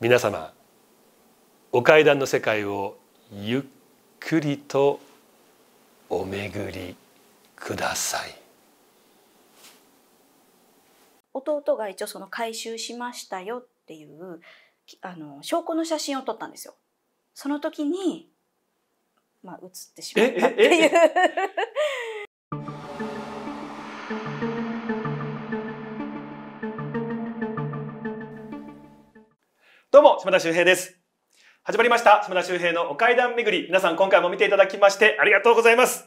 皆様お階段の世界をゆっくりとお巡りください弟が一応その回収しましたよっていうあの証拠の写真を撮ったんですよ。その時にまあ、写ってしまったっていうどうも、島田修平です。始まりました、島田修平のお階段巡り。皆さん今回も見ていただきましてありがとうございます。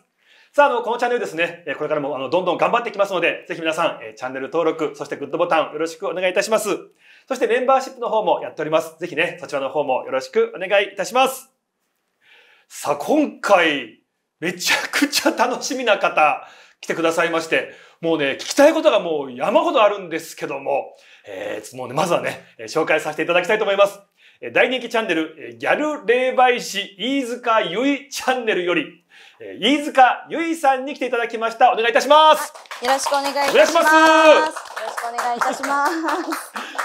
さあ、あの、このチャンネルですね、これからも、あの、どんどん頑張っていきますので、ぜひ皆さん、えチャンネル登録、そしてグッドボタン、よろしくお願いいたします。そしてメンバーシップの方もやっております。ぜひね、そちらの方もよろしくお願いいたします。さあ、今回、めちゃくちゃ楽しみな方、来てくださいまして、もうね、聞きたいことがもう山ほどあるんですけども、えー、もうね、まずはね、紹介させていただきたいと思います。大人気チャンネル、ギャル霊媒師飯塚ゆいチャンネルより、飯塚ゆいさんに来ていただきました。お願いいたします。よろしくお願いいたします。よろしくお願いいたします。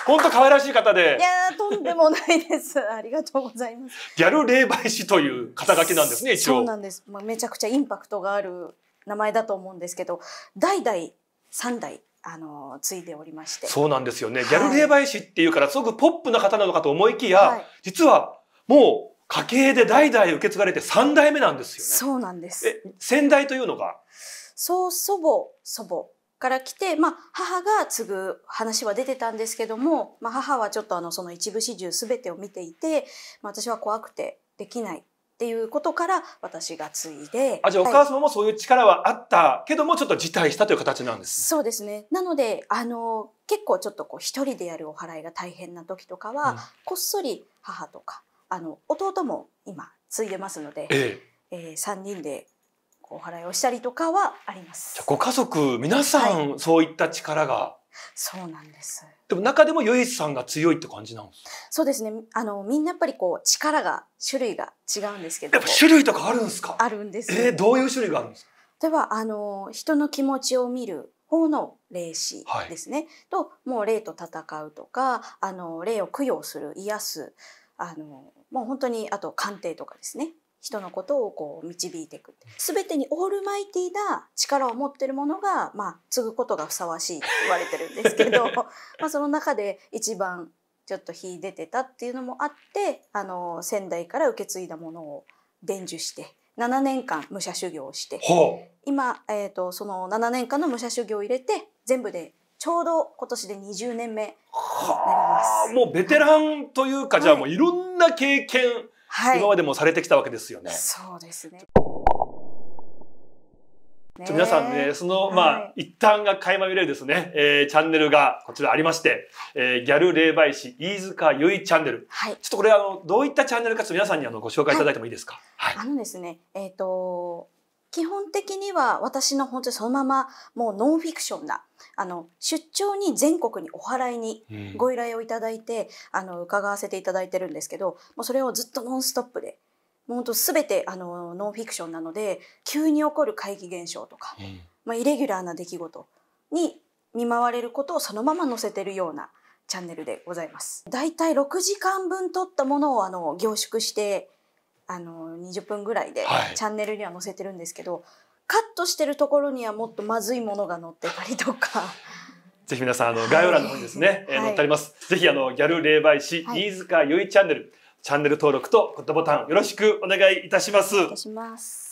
本当可愛らしい方で。いやとんでもないです。ありがとうございます。ギャル霊媒師という肩書きなんですね、一応。そうなんです。まあ、めちゃくちゃインパクトがある名前だと思うんですけど、代々、三代あの継いでおりましてそうなんですよね、ギャルー霊媒師っていうからすごくポップな方なのかと思いきや、はい、実はもう家系で代々受け継がれて3代目なんですよねそうなんですえ先代というのがそ祖母祖母から来て、まあ、母が継ぐ話は出てたんですけども、まあ、母はちょっとあのその一部始終全てを見ていて、まあ、私は怖くてできないっていうことから私がついであじゃあお母様もそういう力はあったけどもちょっと辞退したという形なんです、そうですねなのであの結構ちょっとこう一人でやるお祓いが大変な時とかは、うん、こっそり母とかあの弟も今継いでますので、えええー、3人でお祓いをしたりとかはあります。ご家族皆さん、はい、そういった力がそうなんです。でも中でもヨイさんが強いって感じなんですそうですね。あの、みんなやっぱりこう、力が、種類が違うんですけど。やっぱ種類とかあるんですかあるんです。えー、どういう種類があるんですか例えば、あの、人の気持ちを見る方の霊視ですね。はい、と、もう霊と戦うとか、あの、霊を供養する、癒す。あの、もう本当に、あと鑑定とかですね。人のことをこう導いていく全てにオールマイティーな力を持ってるものが、まあ、継ぐことがふさわしいって言われてるんですけど まあその中で一番ちょっと秀でてたっていうのもあってあの仙台から受け継いだものを伝授して7年間武者修行をして、今、えーと、その7年間の武者修行を入れて全部でちょうど今年で20年目になります。もうベテランというか、はい、じゃあもういろんな経験、はい、今までもされてきたわけですよね。そうですね皆さんね、その、まあ、はい、一端が垣間見れるですね、えー、チャンネルがこちらありまして、えー、ギャル霊媒師、飯塚ゆいチャンネル。はい。ちょっとこれ、あの、どういったチャンネルか、ちょっと皆さんにあのご紹介いただいてもいいですか。はい。はい、あのですね、えっ、ー、と、基本的には私の本当にそのままもうノンフィクションなあの出張に全国にお祓いにご依頼をいただいて、うん、あの伺わせていただいてるんですけどもうそれをずっとノンストップでもう本当全てあのノンフィクションなので急に起こる怪奇現象とか、うん、まあ、イレギュラーな出来事に見舞われることをそのまま載せてるようなチャンネルでございます。だいたい6時間分撮ったものをあの凝縮してあの20分ぐらいでチャンネルには載せてるんですけど、はい、カットしてるところにはもっとまずいものが載ってたりとか。ぜひ皆さんあの概要欄の方にですね、はい、載ってあります。ぜひあのギャル霊媒師、はい、飯塚由衣チャンネルチャンネル登録とグッドボタンよろしくお願いいたします。いたします。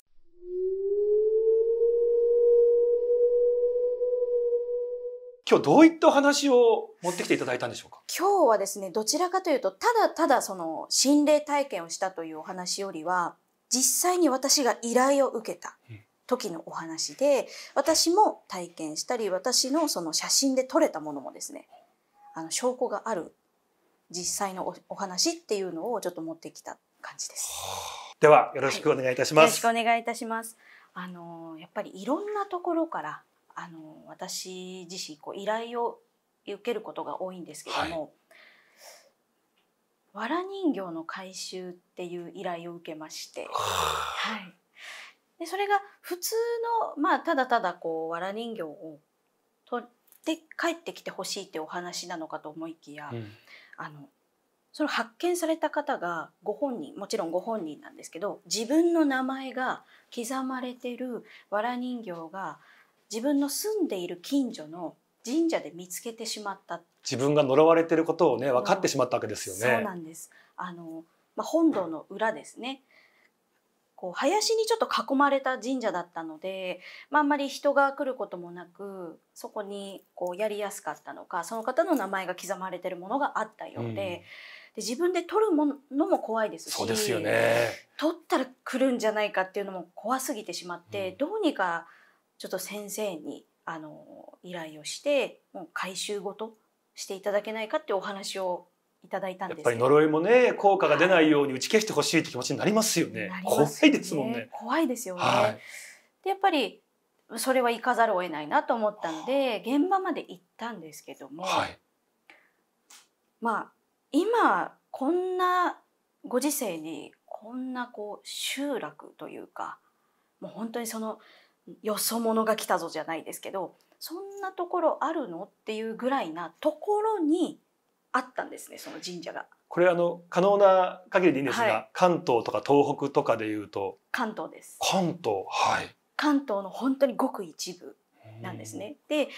今日どういったお話を持ってきていただいたんでしょうか今日はですね、どちらかというと、ただただその心霊体験をしたというお話よりは、実際に私が依頼を受けた時のお話で、私も体験したり、私のその写真で撮れたものもですね、あの証拠がある実際のお話っていうのをちょっと持ってきた感じです。ではよろしくお願いいたします。はい、よろしくお願いいたします。あのやっぱりいろんなところからあの私自身こう依頼を受けることが多いんですけども、はい、わら人形の回収っていう依頼を受けまして、はい、でそれが普通の、まあ、ただただこうわら人形を取って帰ってきてほしいってお話なのかと思いきや、うん、あのその発見された方がご本人もちろんご本人なんですけど自分の名前が刻まれてるわら人形が自分の住んでいる近所の神社で見つけてしまった自分が呪われてることをね分かってしまったわけですよね。そうなんですあの、まあ、本堂の裏ですね、こう林にちょっと囲まれた神社だったので、まあ、あんまり人が来ることもなくそこにこうやりやすかったのかその方の名前が刻まれているものがあったようでうん、で自分で取るものも怖いですしそうですよ、ね、取ったら来るんじゃないかっていうのも怖すぎてしまって、うん、どうにかちょっと先生にあの依頼をしてもう回収ごとしていただけないかってお話をいただいたんですやっぱり呪いもね効果が出ないように打ち消してほしいって気持ちになりますよねはい、怖いですもんね怖いですよね、はい、でやっぱりそれは行かざるを得ないなと思ったんで現場まで行ったんですけども、はい、まあ今こんなご時世にこんなこう集落というかもう本当にそのよそ者が来たぞじゃないですけどそんなところあるのっていうぐらいなところにあったんですねその神社が。これあの可能な限りでいいんですが、はい、関東とか東北とかでいうと関東です関東はい関東の本当にごく一部なんですね。で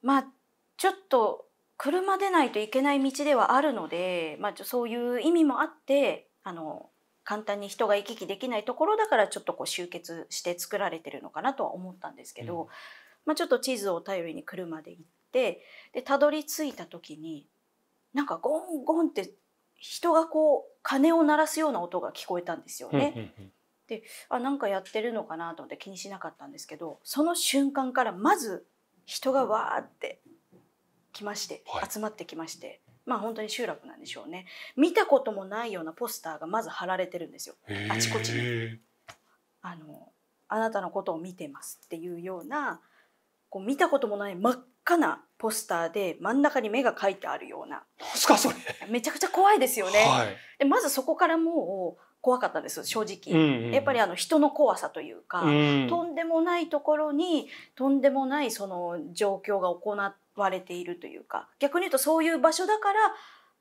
まあちょっと車でないといけない道ではあるので、まあ、そういう意味もあってあの簡単に人が行き来できないところだからちょっとこう集結して作られてるのかなとは思ったんですけど、うん、まあ、ちょっと地図を頼りに車で行ってでたどり着いた時になんかゴンゴンって人がこう鐘を鳴らすような音が聞こえたんですよね。であなんかやってるのかなと思って気にしなかったんですけどその瞬間からまず人がわーって来まして、はい、集まってきましてまあ本当に集落なんでしょうね見たこともないようなポスターがまず貼られてるんですよあちこちに。あのあなたのことを見てますっていうようなこう見たこともない真っ赤なポスターで真ん中に目が描いてあるようなめちゃくちゃ怖いですよね、はい、でまずそこからもう怖かったです正直、うんうん、やっぱりあの人の怖さというか、うん、とんでもないところにとんでもないその状況が行っ割れているというか逆に言うとそういう場所だから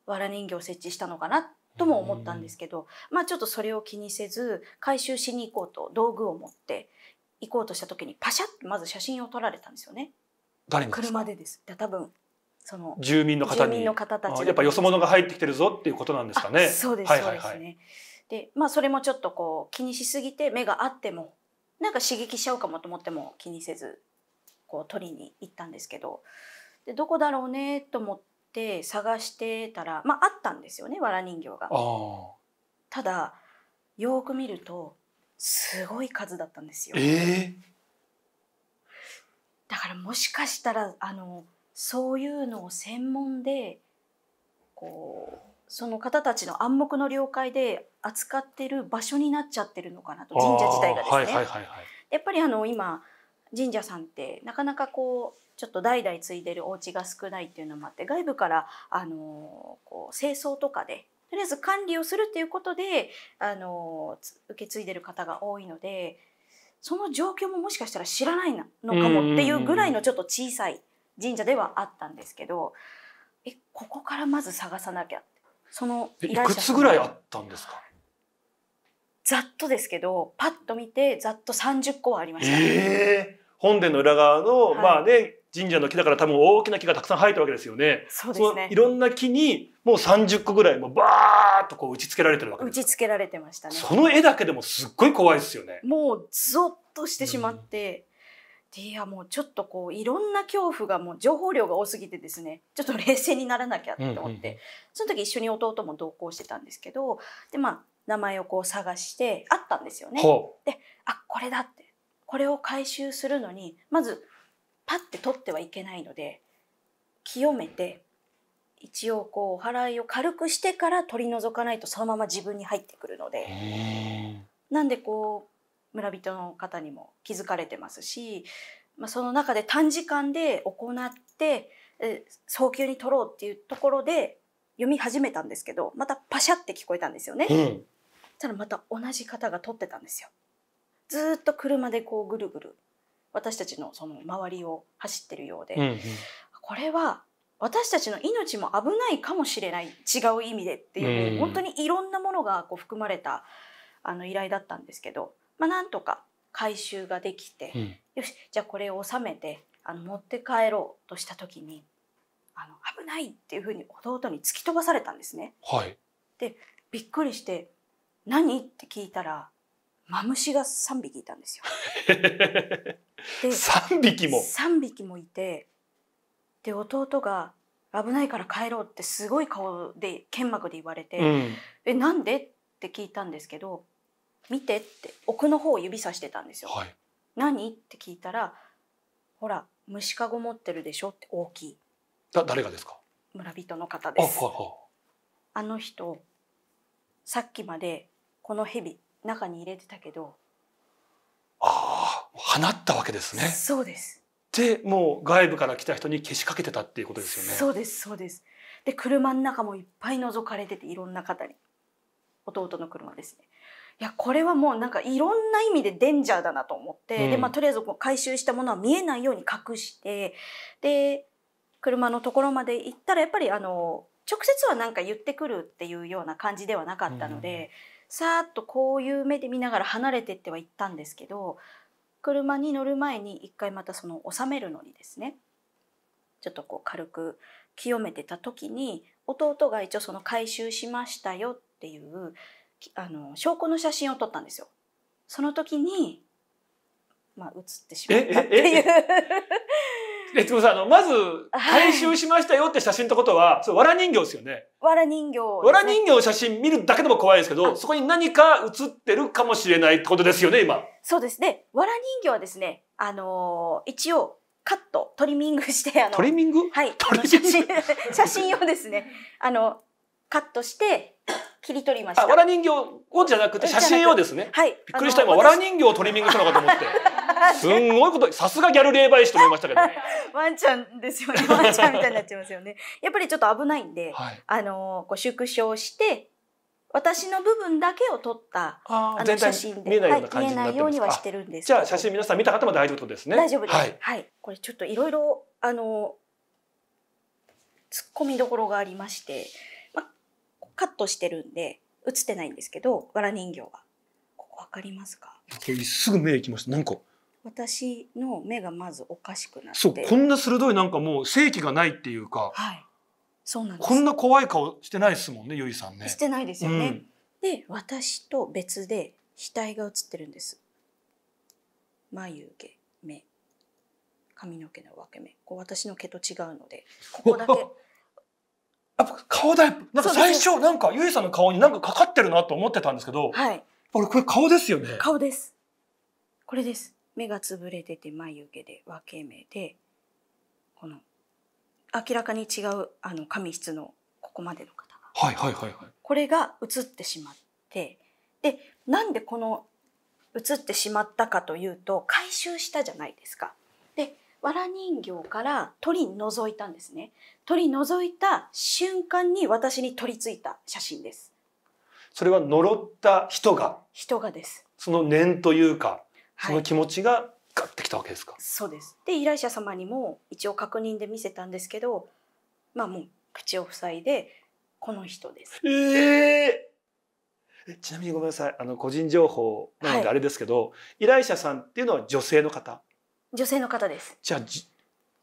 わら人形を設置したのかなとも思ったんですけど、まあ、ちょっとそれを気にせず回収しに行こうと道具を持って行こうとした時にパシャってまず写真を撮られたんですよね。誰か車でです多分その住民の方にやっぱよそ者が入ってきてるぞっていうことなんですかね。そうです、そうですね。でまあそれもちょっとこう気にしすぎて目があってもなんか刺激しちゃうかもと思っても気にせずこう取りに行ったんですけどでどこだろうねと思って探してたらまああったんですよねわら人形が。ただよく見るとすごい数だったんですよ。えー、だからもしかしたらあのそういうのを専門でこうその方たちの暗黙の了解で扱ってる場所になっちゃってるのかなと神社自体がですね。はいはいはい、やっぱりあの今神社さんってなかなかこうちょっと代々継いでるお家が少ないっていうのもあって外部からあのこう清掃とかでとりあえず管理をするっていうことであの受け継いでる方が多いのでその状況ももしかしたら知らないのかもっていうぐらいのちょっと小さい神社ではあったんですけどえここからまず探さなきゃその依頼者いくつぐらいあったんですかざっとですけどパッと見てざっと三十個はありました、えー、本殿の裏側の、はい、まあね神社の木だから多分大きな木がたくさん生えたわけですよね。そうですね。いろんな木にもう三十個ぐらいもうバーっとこう打ち付けられてるわけ打ち付けられてましたね。その絵だけでもすっごい怖いですよね。もうゾッとしてしまって、うん、いやもうちょっとこういろんな恐怖がもう情報量が多すぎてですねちょっと冷静にならなきゃと思って、うんうん、その時一緒に弟も同行してたんですけどでまあ名前をこう探してあったんですよね。であこれだってこれを回収するのにまずパッて取ってはいけないので清めて一応こうお祓いを軽くしてから取り除かないとそのまま自分に入ってくるのでなんでこう村人の方にも気づかれてますし、まあ、その中で短時間で行って早急に取ろうっていうところで読み始めたんですけどまたパシャって聞こえたんですよね。うんたらまた同じ方が撮ってたんですよずっと車でこうぐるぐる私たちのその周りを走ってるようで、うんうん、これは私たちの命も危ないかもしれない違う意味でっていう、うん、本当にいろんなものがこう含まれたあの依頼だったんですけど、まあ、なんとか回収ができて、うん、よしじゃあこれを収めてあの持って帰ろうとした時にあの危ないっていうふうに弟に突き飛ばされたんですね。はい、でびっくりして何って聞いたらマムシが3匹いたんですよ。で3匹も ?3 匹もいてで弟が「危ないから帰ろう」ってすごい顔で剣幕で言われて「うん、えなんで?」って聞いたんですけど「見て」って奥の方を指さしてたんですよ。はい、何って聞いたら「ほら虫かご持ってるでしょ」って大きい。だ誰がですか村人の方ですあ、ははあの人さっきまでこの蛇中に入れてたけどああ放ったわけですねそうですでもう外部から来た人にけしかけてたっていうことですよねそうですそうですで車の中もいっぱい覗かれてていろんな方に弟の車ですねいやこれはもうなんかいろんな意味でデンジャーだなと思って、うん、でまあ、とりあえずこう回収したものは見えないように隠してで車のところまで行ったらやっぱりあの直接は何か言ってくるっていうような感じではなかったので、うさーっとこういう目で見ながら離れてっては言ったんですけど車に乗る前に一回またその収めるのにですねちょっとこう軽く清めてた時に弟が一応その回収しましたよっていうあの証拠の写真を撮ったんですよ。その時にまあ、映ってしまったっていう え、つぼさん、あの、まず、回収しましたよって写真ってことは、そわら人形ですよね。わら人形、ね。わら人形の写真見るだけでも怖いですけど、そこに何か写ってるかもしれないってことですよね、今。そうですね。わら人形はですね、あのー、一応、カット、トリミングして、あの、トリミングはい。写真、写真をですね、あの、カットして、切り取りました。わら人形をじゃなくて写真をですね。はい。びっくりした今わら人形をトリミングしたのかと思って。すんごいことさすがギャル霊媒師と思いましたけど、ね、ワンちゃんですよね ワンちゃんみたいになっちゃいますよねやっぱりちょっと危ないんで、はい、あのこう縮小して私の部分だけを撮ったあの写真で見えないような感じになってます、はしてるんですじゃあ写真皆さん見た方も大丈夫ですね大丈夫です、はい、これちょっといろいろあの突っ込みどころがありましてカットしてるんで映ってないんですけど藁人形はここ分かりますかすぐ目いきましたなんか私の目がまずおかしくなそうこんな鋭いなんかもう正気がないっていうか、はい、そうなんですこんな怖い顔してないですもんねゆいさんねしてないですよね、うん、で私と別で額が映ってるんです眉毛目髪の毛の分け目こう私の毛と違うのでここだけ やっぱ顔だよ。なんか最初、なんかゆいさんの顔になんかかかってるなと思ってたんですけど、はい。俺これ顔ですよね。顔です。これです。目がつぶれてて眉毛で分け目で、この明らかに違うあの髪質のここまでの方が。はいはいはいはい。これが映ってしまって、で、なんでこの映ってしまったかというと回収したじゃないですか。わら人形から取り除いたんですね取り除いた瞬間に私に取り付いた写真ですそれは呪った人が人がですその念というかその気持ちがガッてきたわけですか、そうですで依頼者様にも一応確認で見せたんですけどまあもう口を塞いでこの人ですええーちなみにごめんなさいあの個人情報なのであれですけど、はい、依頼者さんっていうのは女性の方女性の方ですじゃあ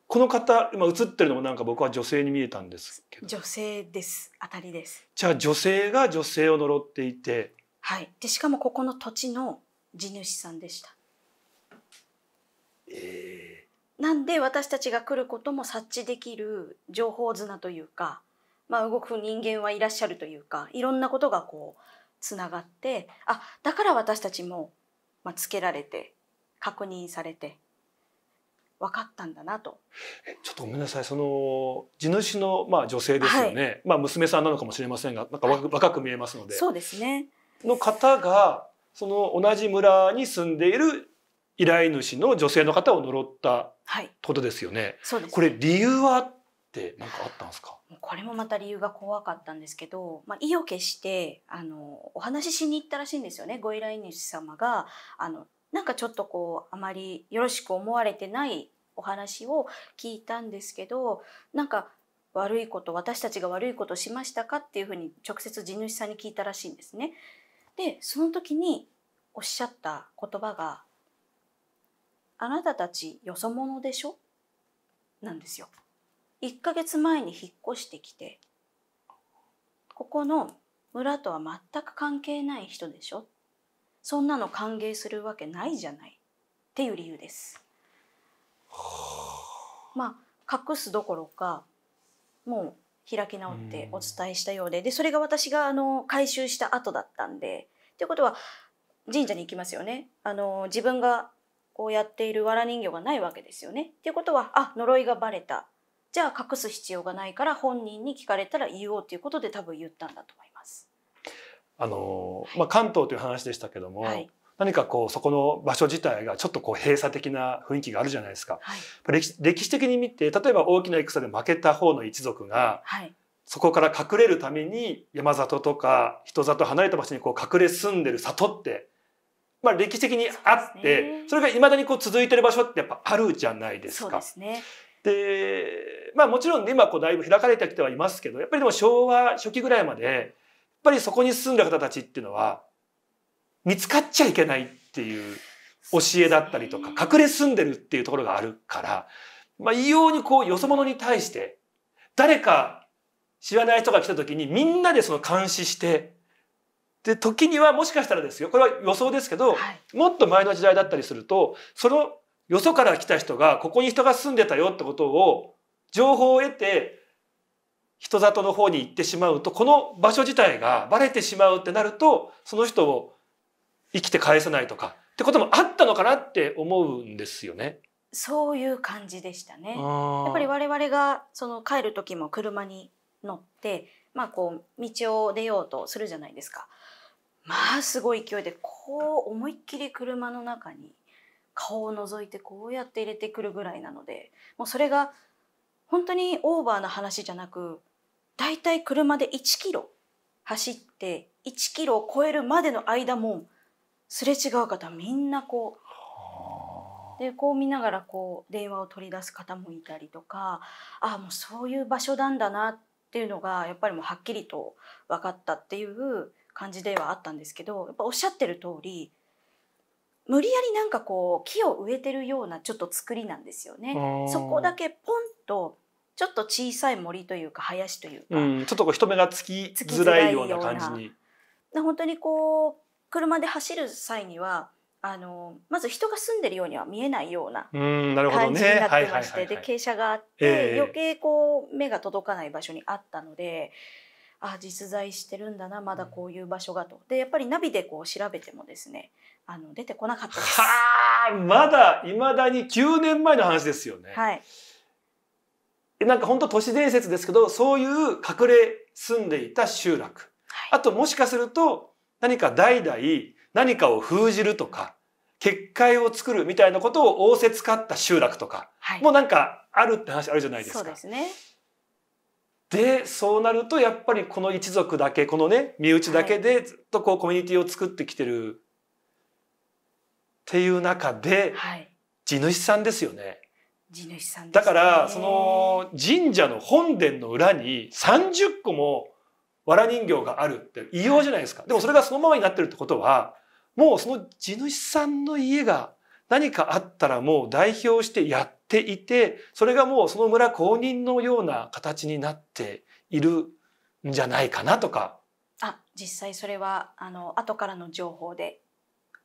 この方今映ってるのもなんか僕は女性に見えたんですけど女性です当たりですじゃあ女性が女性を呪っていてはいでしかもここの土地の地主さんでしたえー、なんで私たちが来ることも察知できる情報綱というか、まあ、動く人間はいらっしゃるというかいろんなことがこうつながってあだから私たちも、まあ、つけられて確認されて分かったんだなと。ちょっとごめんなさいその地主の、まあ、女性ですよね、はい、まあ、娘さんなのかもしれませんがなんか若く見えますので。そうですねの方がその同じ村に住んでいる依頼主の女性の方を呪ったことですよね。はい、そうです、ね、これ理由はって何かあったんですか。これもまた理由が怖かったんですけど、まあ、意を決してあのお話ししに行ったらしいんですよねご依頼主様があのなんかちょっとこうあまりよろしく思われてないお話を聞いたんですけどなんか悪いこと私たちが悪いことしましたかっていうふうに直接地主さんに聞いたらしいんですね。でその時におっしゃった言葉が「あなたたちよそ者でしょ?」なんですよ。1ヶ月前に引っ越してきてここの村とは全く関係ない人でしょそんなの歓迎するわけないじゃないっていう理由です。まあ隠すどころかもう開き直ってお伝えしたようででそれが私があの回収した後だったんで。ということは神社に行きますよね。あの自分がこうやっている藁人形がないわけですよね。っていうことはあ呪いがバレたじゃあ隠す必要がないから本人に聞かれたら言おうということで多分言ったんだと思います。あの、まあ、関東という話でしたけども、はい、何かこうそこの場所自体がちょっとこう閉鎖的な雰囲気があるじゃないですか、はい、歴史的に見て例えば大きな戦で負けた方の一族が、はい、そこから隠れるために山里とか人里離れた場所にこう隠れ住んでる里ってまあ、歴史的にあって、ね、それがいまだにこう続いてる場所ってやっぱあるじゃないですか。で、ね、まあもちろん、今こうだいぶ開かれてきてはいますけどやっぱりでも昭和初期ぐらいまでぱりそこに住んだ方たちっていうのは見つかっちゃいけないっていう教えだったりとか隠れ住んでるっていうところがあるから、まあ、異様にこうよそ者に対して誰か知らない人が来た時にみんなでその監視してで時にはもしかしたらですよこれは予想ですけど、もっと前の時代だったりするとそのよそから来た人がここに人が住んでたよってことを情報を得て人里の方に行ってしまうとこの場所自体がバレてしまうってなるとその人を生きて返さないとかってこともあったのかなって思うんですよね。そういう感じでしたね。やっぱり我々がその帰る時も車に乗って、まあこう道を出ようとするじゃないですか。まあすごい勢いでこう思いっきり車の中に顔を覗いてこうやって入れてくるぐらいなので、もうそれが本当にオーバーな話じゃなく、だいたい車で1キロ走って1キロを超えるまでの間もすれ違う方みんなこうでこう見ながらこう電話を取り出す方もいたりとかああもうそういう場所なんだなっていうのがやっぱりもうはっきりと分かったっていう感じではあったんですけどやっぱおっしゃってる通り無理やりなんかこう木を植えてるようなちょっと作りなんですよね。そこだけポンとちょっと小さい森というか林というか、うん、ちょっとこう人目がつきづらいような感じに。本当にこう車で走る際にはあのまず人が住んでるようには見えないような感じになってまして、で傾斜があって、えー、余計こう目が届かない場所にあったので。あ実在してるんだなまだこういう場所がとでやっぱりナビでこう調べてもですねあの出てこなかったですはあまだいまだに9年前の話ですよねはいなんか本当都市伝説ですけど、そういう隠れ住んでいた集落。はい、あともしかすると、何か代々何かを封じるとか、結界を作るみたいなことを仰せつかった集落とか、はい、もうなんかあるって話あるじゃないですか。そうですね。でそうなるとやっぱりこの一族だけこのね身内だけでずっとこうコミュニティを作ってきてるっていう中で、はい、地主さんですよね地主さん、ね、だからその神社の本殿の裏に30個も藁人形があるって異様じゃないですか、はい、でもそれがそのままになってるってことはもうその地主さんの家が何かあったらもう代表してやっていてそれがもうその村公認のような形になっているんじゃないかなとか。あ実際それはあの後からの情報で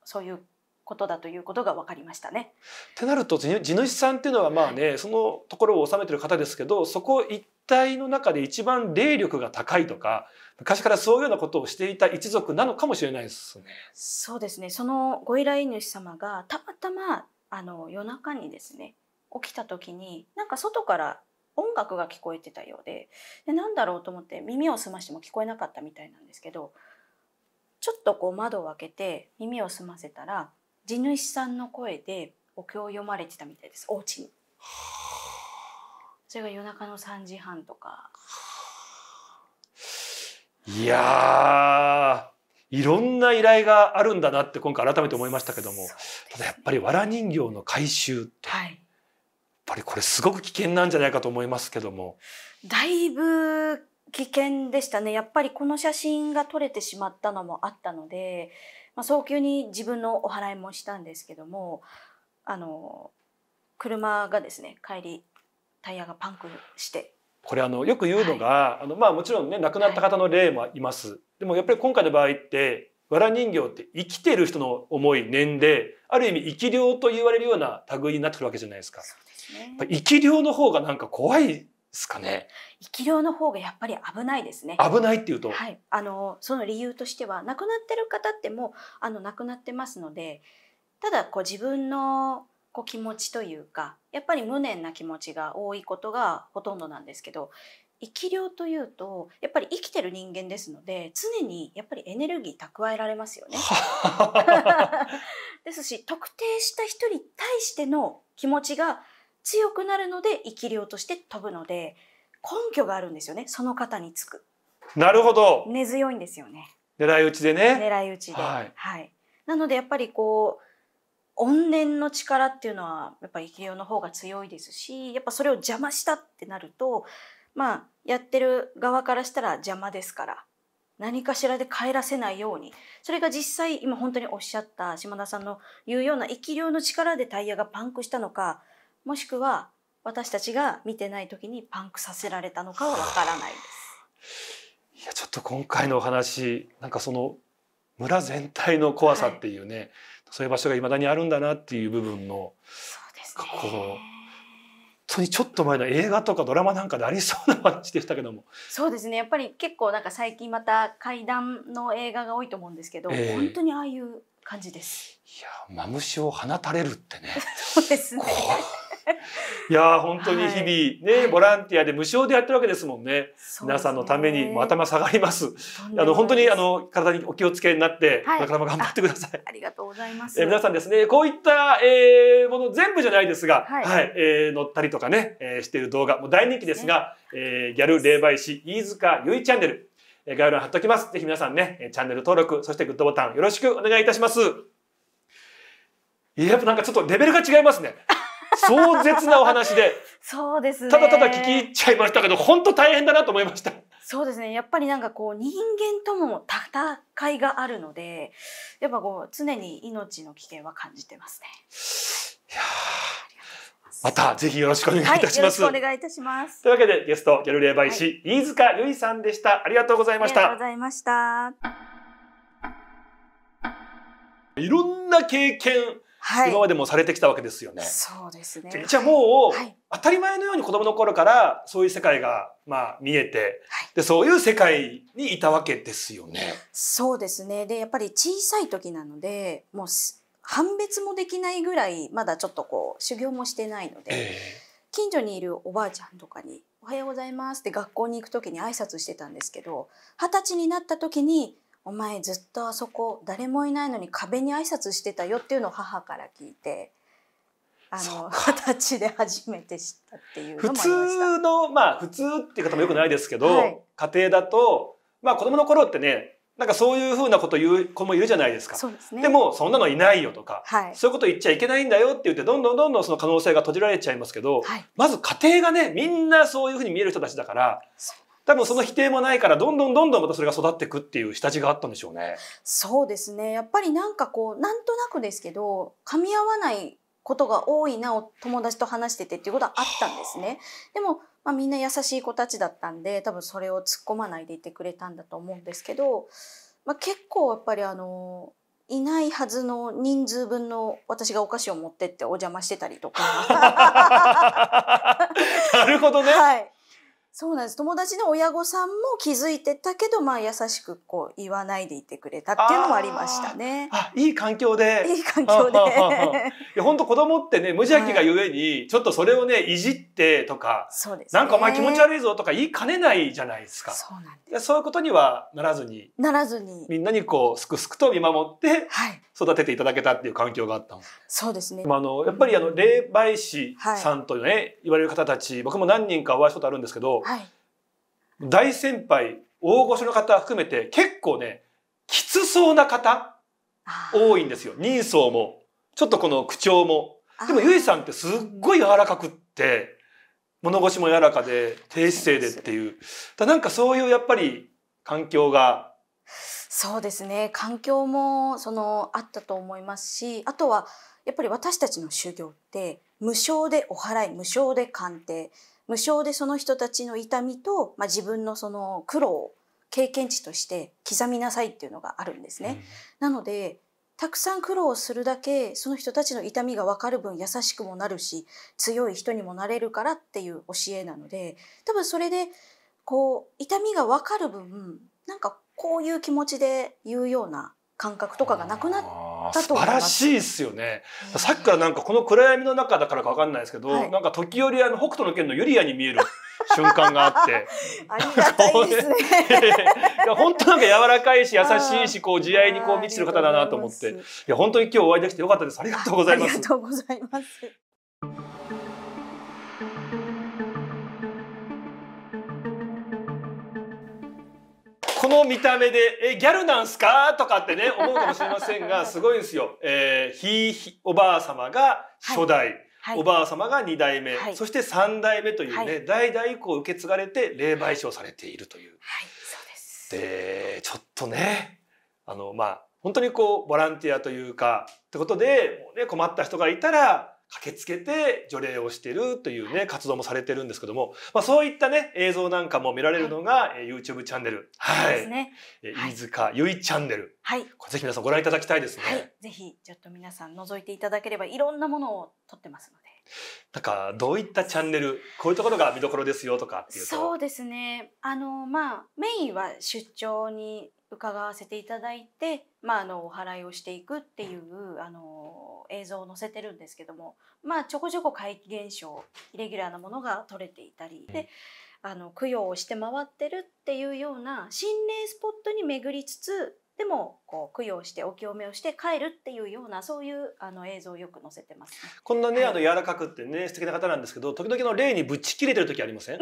そういうことだということが分かりましたね。ってなると地主さんっていうのはまあね、はい、そのところを治めてる方ですけどそこ一体の中で一番霊力が高いとか昔からそういうようなことをしていた一族なのかもしれないですね。そうですねそのご依頼主様がたまたまあの夜中にですね起きた時になんか外から音楽が聞こえてたようでで何だろうと思って耳を澄ましても聞こえなかったみたいなんですけどちょっとこう窓を開けて耳を澄ませたら地主さんの声でお経を読まれてたみたいですお家に。それが夜中の3時半とか。いやいろんな依頼があるんだなって今回改めて思いましたけども、ね、ただやっぱり藁人形の回収って、はい、やっぱりこれすごく危険なんじゃないかと思いますけども。だいぶ危険でしたねやっぱりこの写真が撮れてしまったのもあったのでまあ、早急に自分のお払いもしたんですけどもあの車がですね帰りタイヤがパンクしてこれあのよく言うのが、はい、あのまあもちろんね亡くなった方の例もいます、はい、でもやっぱり今回の場合ってわら人形って生きてる人の思い年である意味生き量と言われるような類になってくるわけじゃないですか。すね、生き量の方がなんか怖いですかね。生き量の方がやっぱり危ないですね。危ないっていうと、はい、あのその理由としては亡くなってる方ってもあの亡くなってますので、ただこう自分のこう気持ちというか、やっぱり無念な気持ちが多いことがほとんどなんですけど、生き量というとやっぱり生きてる人間ですので常にやっぱりエネルギー蓄えられますよね。ですし特定した人に対しての気持ちが強くなるので生き量として飛ぶので根拠があるんですよねその方につくなるほど根強いんですよね狙い撃ちでね狙い撃ちで、はい、はい、なのでやっぱりこう怨念の力っていうのはやっぱり生き量の方が強いですしやっぱそれを邪魔したってなるとまあやってる側からしたら邪魔ですから何かしらで帰らせないようにそれが実際今本当におっしゃった島田さんの言うような生き量の力でタイヤがパンクしたのかもしくは私たちが見てない時にパンクさせられたのかはわからないです。いやちょっと今回のお話なんかその村全体の怖さっていうね、はい、そういう場所がいまだにあるんだなっていう部分のこうです、ね、こう本当にちょっと前の映画とかドラマなんかでありそうな話でしたけどもそうですねやっぱり結構なんか最近また怪談の映画が多いと思うんですけど、えー、本当にああいう感じですいやマムシを放たれるってね そうですねいや本当に日々ね、はい、ボランティアで無償でやってるわけですもんね。ね皆さんのために頭下がります。あの本当にあの体にお気をつけになって、はい、なかなか頑張ってくださいあ。ありがとうございます。え皆さんですね、こういった、えー、もの全部じゃないですが、はい、はい、えー、乗ったりとかね、えー、している動画も大人気ですが、ね、えー、ギャル霊媒師飯塚ゆいチャンネル、え概要欄貼っておきます。ぜひ皆さんね、チャンネル登録、そしてグッドボタンよろしくお願いいたします。いや、やっぱなんかちょっとレベルが違いますね。壮絶なお話で。そうです、ね、ただただ聞き入っちゃいましたけど、本当大変だなと思いました。そうですね。やっぱりなんかこう、人間とも戦いがあるので、やっぱこう、常に命の危険は感じてますね。いやまたぜひよろしくお願いいたします。はい、お願いいたします。というわけでゲストギャル霊媒バイ師、飯塚由衣さんでした。ありがとうございました。ありがとうございました。いろんな経験はい、今までもされてきたわけですよね。そうですね。じゃあもう、当たり前のように子供の頃からそういう世界がまあ見えて、はい、でそういう世界にいたわけですよね。そうですね。でやっぱり小さい時なので、もう判別もできないぐらいまだちょっとこう修行もしてないので、えー、近所にいるおばあちゃんとかにおはようございますって学校に行く時に挨拶してたんですけど、二十歳になった時にお前ずっとあそこ誰もいないのに壁に挨拶してたよっていうのを母から聞いて。あ二十歳で初めて知ったっていう普通のまあ普通っていう方もよくないですけど、はい、家庭だとまあ子供の頃ってねなんかそういうふうなこと言う子もいるじゃないですか。でね、でもそんなのいないよとか、はい、そういうこと言っちゃいけないんだよって言ってどんどんどんどんその可能性が閉じられちゃいますけど、はい、まず家庭がねみんなそういうふうに見える人たちだから多分その否定もないからどんどんどんどんまたそれが育っていくっていう下地があったんでしょうね。そうですねやっぱりなんかこうなんとなくですけど噛み合わないことが多いなお友達と話しててっていうことはあったんですね。でも、まあ、みんな優しい子たちだったんで多分それを突っ込まないでいてくれたんだと思うんですけど、まあ、結構やっぱりあのいないはずの人数分の私がお菓子を持ってってお邪魔してたりとか。なるほどね。はい。そうなんです友達の親御さんも気づいてたけど、まあ、優しくこう言わないでいてくれたっていうのもありましたね。あいい環境でいい環境で。い や本当子供ってね無邪気がゆえに、ちょっとそれをねいじってとかそうです、ね、なんかお前気持ち悪いぞとか言いかねないじゃないですか。そうなんですそういうことにはならずにならずにみんなにこうすくすくと見守ってはい。育てていただけたっていう環境があったんです。そうですね、まあ、あのやっぱりあの霊媒師さんというね、はい、言われる方たち僕も何人かお会いしたことあるんですけど、はいはい、大先輩大御所の方含めて結構ねきつそうな方多いんですよ人相もちょっとこの口調もでもゆいさんってすっごい柔らかくって物腰も柔らかで低姿勢でっていうだなんかそういうやっぱり環境がそうですね環境もそのあったと思いますしあとはやっぱり私たちの修行って無償でお祓い無償で鑑定無償でその人たちの痛みと、まあ、自分のその苦労を経験値として刻みなさいっていうのがあるんですね。うん、なのでたくさん苦労するだけその人たちの痛みが分かる分優しくもなるし強い人にもなれるからっていう教えなので多分それでこう痛みが分かる分なんかこういう気持ちで言うような感覚とかがなくなっ素晴らしいですよね。さっきからなんかこの暗闇の中だからかわかんないですけど、はい、なんか時折あの北斗の剣のユリアに見える。瞬間があって。ありがたいですね。本当なんか柔らかいし優しいしこう慈愛にこう満ちてる方だなと思って。いや本当に今日お会いできてよかったです。ありがとうございます。ありがとうございます。の見た目で、え、ギャルなんすかとかってね、思うかもしれませんが、すごいんですよ。えー、ひいひ、おばあ様が初代。はいはい、おばあ様が二代目、はい、そして三代目というね、はい、代々以降受け継がれて霊媒師をされているという。はい、そうですでちょっとねあのまあ本当にこうボランティアというかってことでもう、ね、困った人がいたら駆けつけて除霊をしてるというね、活動もされてるんですけども、まあそういったね、映像なんかも見られるのが、はい、YouTube チャンネル。はい。ですね。飯塚ゆいチャンネル。はい。ぜひ皆さんご覧いただきたいですね。はい。ぜひ、ちょっと皆さん覗いていただければ、いろんなものを撮ってますので。なんか、どういったチャンネル、こういうところが見どころですよとかっていうそうですね。あの、まあ、メインは出張に伺わせていただいて、まあ、あのお祓いをしていくっていうあの映像を載せてるんですけども、まあ、ちょこちょこ怪奇現象イレギュラーなものが取れていたりであの供養をして回ってるっていうような心霊スポットに巡りつつでもこう供養してお清めをして帰るっていうようなそういうあの映像をよく載せてます、ね、こんなね、はい、あの柔らかくってね素敵な方なんですけど時々の霊にぶち切れてる時ありません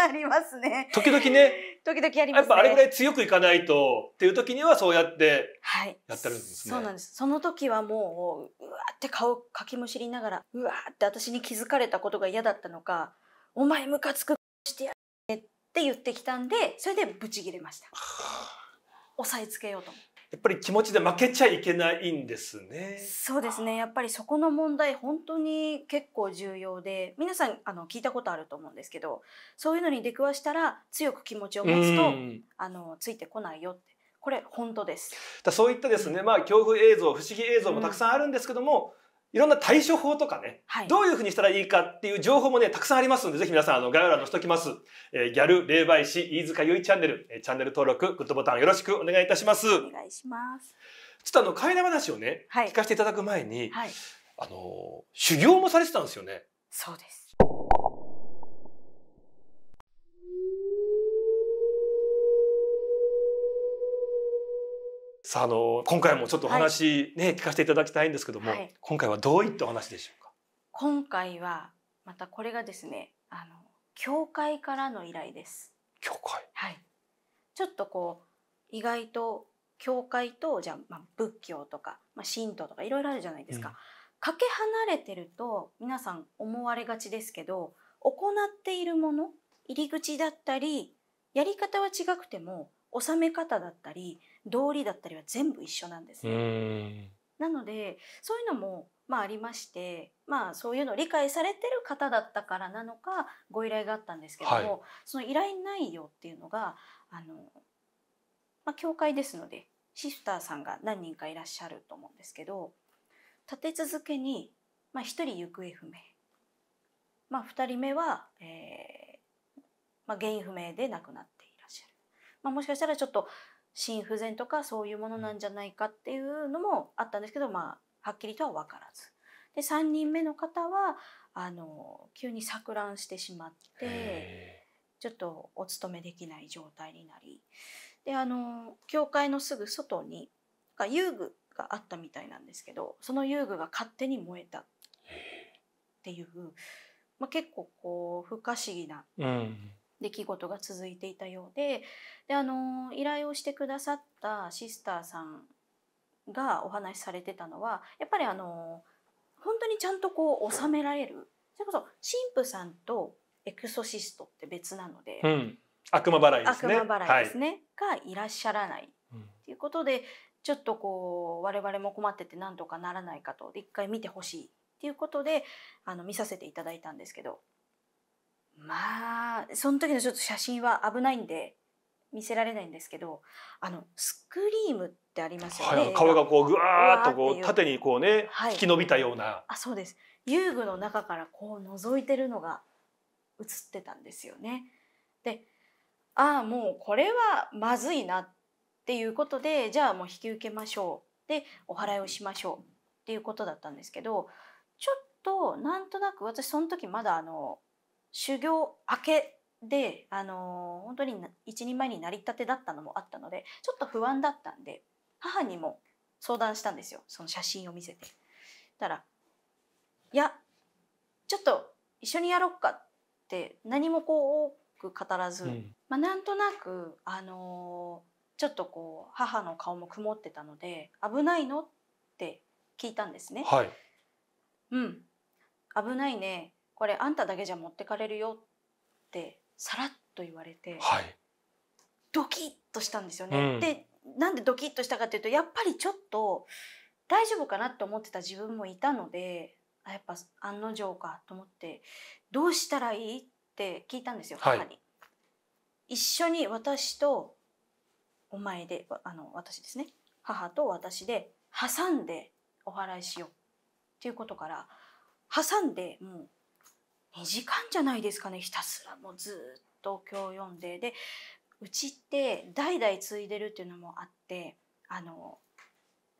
ありますね。時々ね。時々あります、ね、やっぱあれぐらい強くいかないとっていう時にはそうやってやってるんですね、はい、そうなんです。その時はもううわって顔かきむしりながらうわって私に気づかれたことが嫌だったのか、お前ムカつくしてやるねって言ってきたんで、それでブチ切れました。押さえつけようと思って。やっぱり気持ちで負けちゃいけないんですね。そうですね。やっぱりそこの問題本当に結構重要で、皆さんあの聞いたことあると思うんですけど、そういうのに出くわしたら強く気持ちを持つとあのついてこないよって。これ本当です。だそういったですね、まあ恐怖映像、不思議映像もたくさんあるんですけども、いろんな対処法とかね、はい、どういうふうにしたらいいかっていう情報もね、たくさんありますので、ぜひ皆さん、あの、概要欄のしときます。えー、ギャル、霊媒師、飯塚ゆいチャンネル、えー、チャンネル登録、グッドボタンよろしくお願いいたします。お願いします。ちょっとあの、替え話をね、はい、聞かせていただく前に、はい、あの、修行もされてたんですよね。そうです。さあ、あの、今回もちょっとお話ね、はい、聞かせていただきたいんですけども、はい、今回はどういったお話でしょうか今回は、またこれがですね、あの、教会からの依頼です。教会はい。ちょっとこう、意外と、教会と、じゃあ、まあ、仏教とか、まあ、神道とかいろいろあるじゃないですか。うん、かけ離れてると、皆さん思われがちですけど、行っているもの、入り口だったり、やり方は違くても、収め方だったり、道理だったりは全部一緒なんですね。なのでそういうのもまあありましてまあそういうのを理解されてる方だったからなのかご依頼があったんですけども、はい、その依頼内容っていうのがあの、まあ、教会ですのでシスターさんが何人かいらっしゃると思うんですけど立て続けに、まあ、1人行方不明、まあ、2人目は、えーまあ、原因不明で亡くなっていらっしゃる、まあ、もしかしたらちょっと心不全とかそういうものなんじゃないかっていうのもあったんですけど、まあ、はっきりとは分からず。で3人目の方はあの急に錯乱してしまってちょっとお勤めできない状態になりであの教会のすぐ外に遊具があったみたいなんですけどその遊具が勝手に燃えたっていう、まあ、結構こう不可思議な出来事が続いていたようでであの依頼をしてくださったシスターさんがお話しされてたのはやっぱりあの本当にちゃんとこう収められるそれこそ神父さんとエクソシストって別なので、うん、悪魔払いですね悪魔払いですね、はい、がいらっしゃらないということで、うん、ちょっとこう我々も困っててなんとかならないかと一回見てほしいっていうことであの見させていただいたんですけどまあその時のちょっと写真は危ないんで見せられないんですけどあのスクリームってありますよね、はい、顔がこうぐわーっとこう縦にこうね、はい、引き伸びたようなあそうです遊具の中からこう覗いてるのが映ってたんですよねでああもうこれはまずいなっていうことでじゃあもう引き受けましょうでお祓いをしましょうっていうことだったんですけどちょっとなんとなく私その時まだあの修行明けで、あのー、本当に一人前になりたてだったのもあったのでちょっと不安だったんで母にも相談したんですよその写真を見せて。たら「いやちょっと一緒にやろっか」って何もこう多く語らず、うん、まあ、なんとなく、あのー、ちょっとこう母の顔も曇ってたので「危ないの?」って聞いたんですね。はい、うん危ないねこれあんただけじゃ持ってかれるよってさらっと言われて、はい、ドキッとしたんですよね。うん、でなんでドキッとしたかっていうとやっぱりちょっと大丈夫かなと思ってた自分もいたのでやっぱ案の定かと思ってどうしたらいいって聞いたんですよ母に、はい。一緒に私とお前であの私ですね母と私で挟んでお祓いしようっていうことから挟んでもう2時間じゃないですかねひたすらもうずっと今日読んででうちって代々継いでるっていうのもあってあの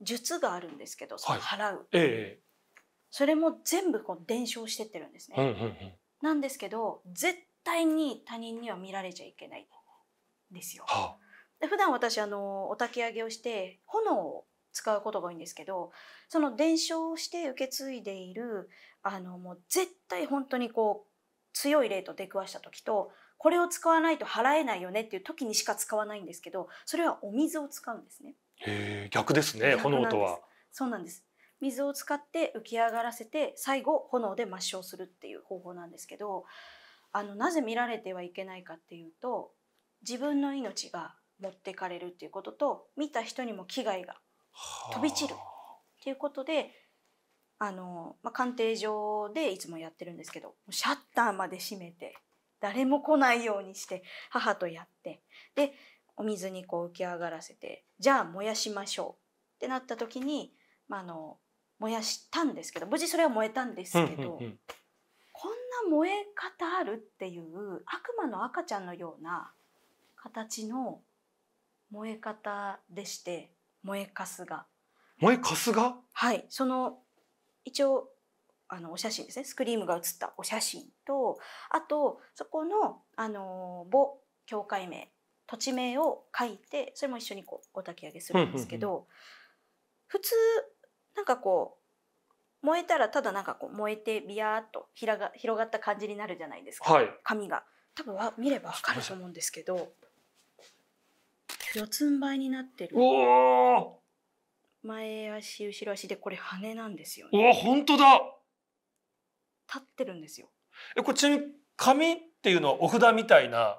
術があるんですけどその払う、はいええ、それも全部こう伝承してってるんですね。うんうんうん、なんですけど絶対に他人には見られちゃいけないんですよ。はあで普段私あのお焚き上げをして炎を使うことが多いんですけどその伝承して受け継いでいるあのもう絶対本当にこう強い例と出くわした時とこれを使わないと払えないよねっていう時にしか使わないんですけどそれはお水を使うんですね。へ逆ですね炎とは。そうなんです水を使って浮き上がらせて最後炎で抹消するっていう方法なんですけどあのなぜ見られてはいけないかっていうと自分の命が持ってかれるっていうことと見た人にも危害が飛び散るっていうことであの、まあ、鑑定所でいつもやってるんですけどシャッターまで閉めて誰も来ないようにして母とやってでお水にこう浮き上がらせてじゃあ燃やしましょうってなった時に、まあ、あの燃やしたんですけど無事それは燃えたんですけど、こんな燃え方あるっていう悪魔の赤ちゃんのような形の燃え方でして燃えかすが。燃えかすがはいその一応あのお写真ですねスクリームが写ったお写真とあとそこの、あの母教会名土地名を書いてそれも一緒にこうお焚き上げするんですけど、普通なんかこう燃えたらただなんかこう燃えてビヤーっと広が広がった感じになるじゃないですか、はい、紙が。多分は見れば分かると思うんですけど四つん這いになってる。お前足後ろ足でこれ羽なんですよね。わ本当だ。立ってるんですよ。えこっちに紙っていうのはお札みたいな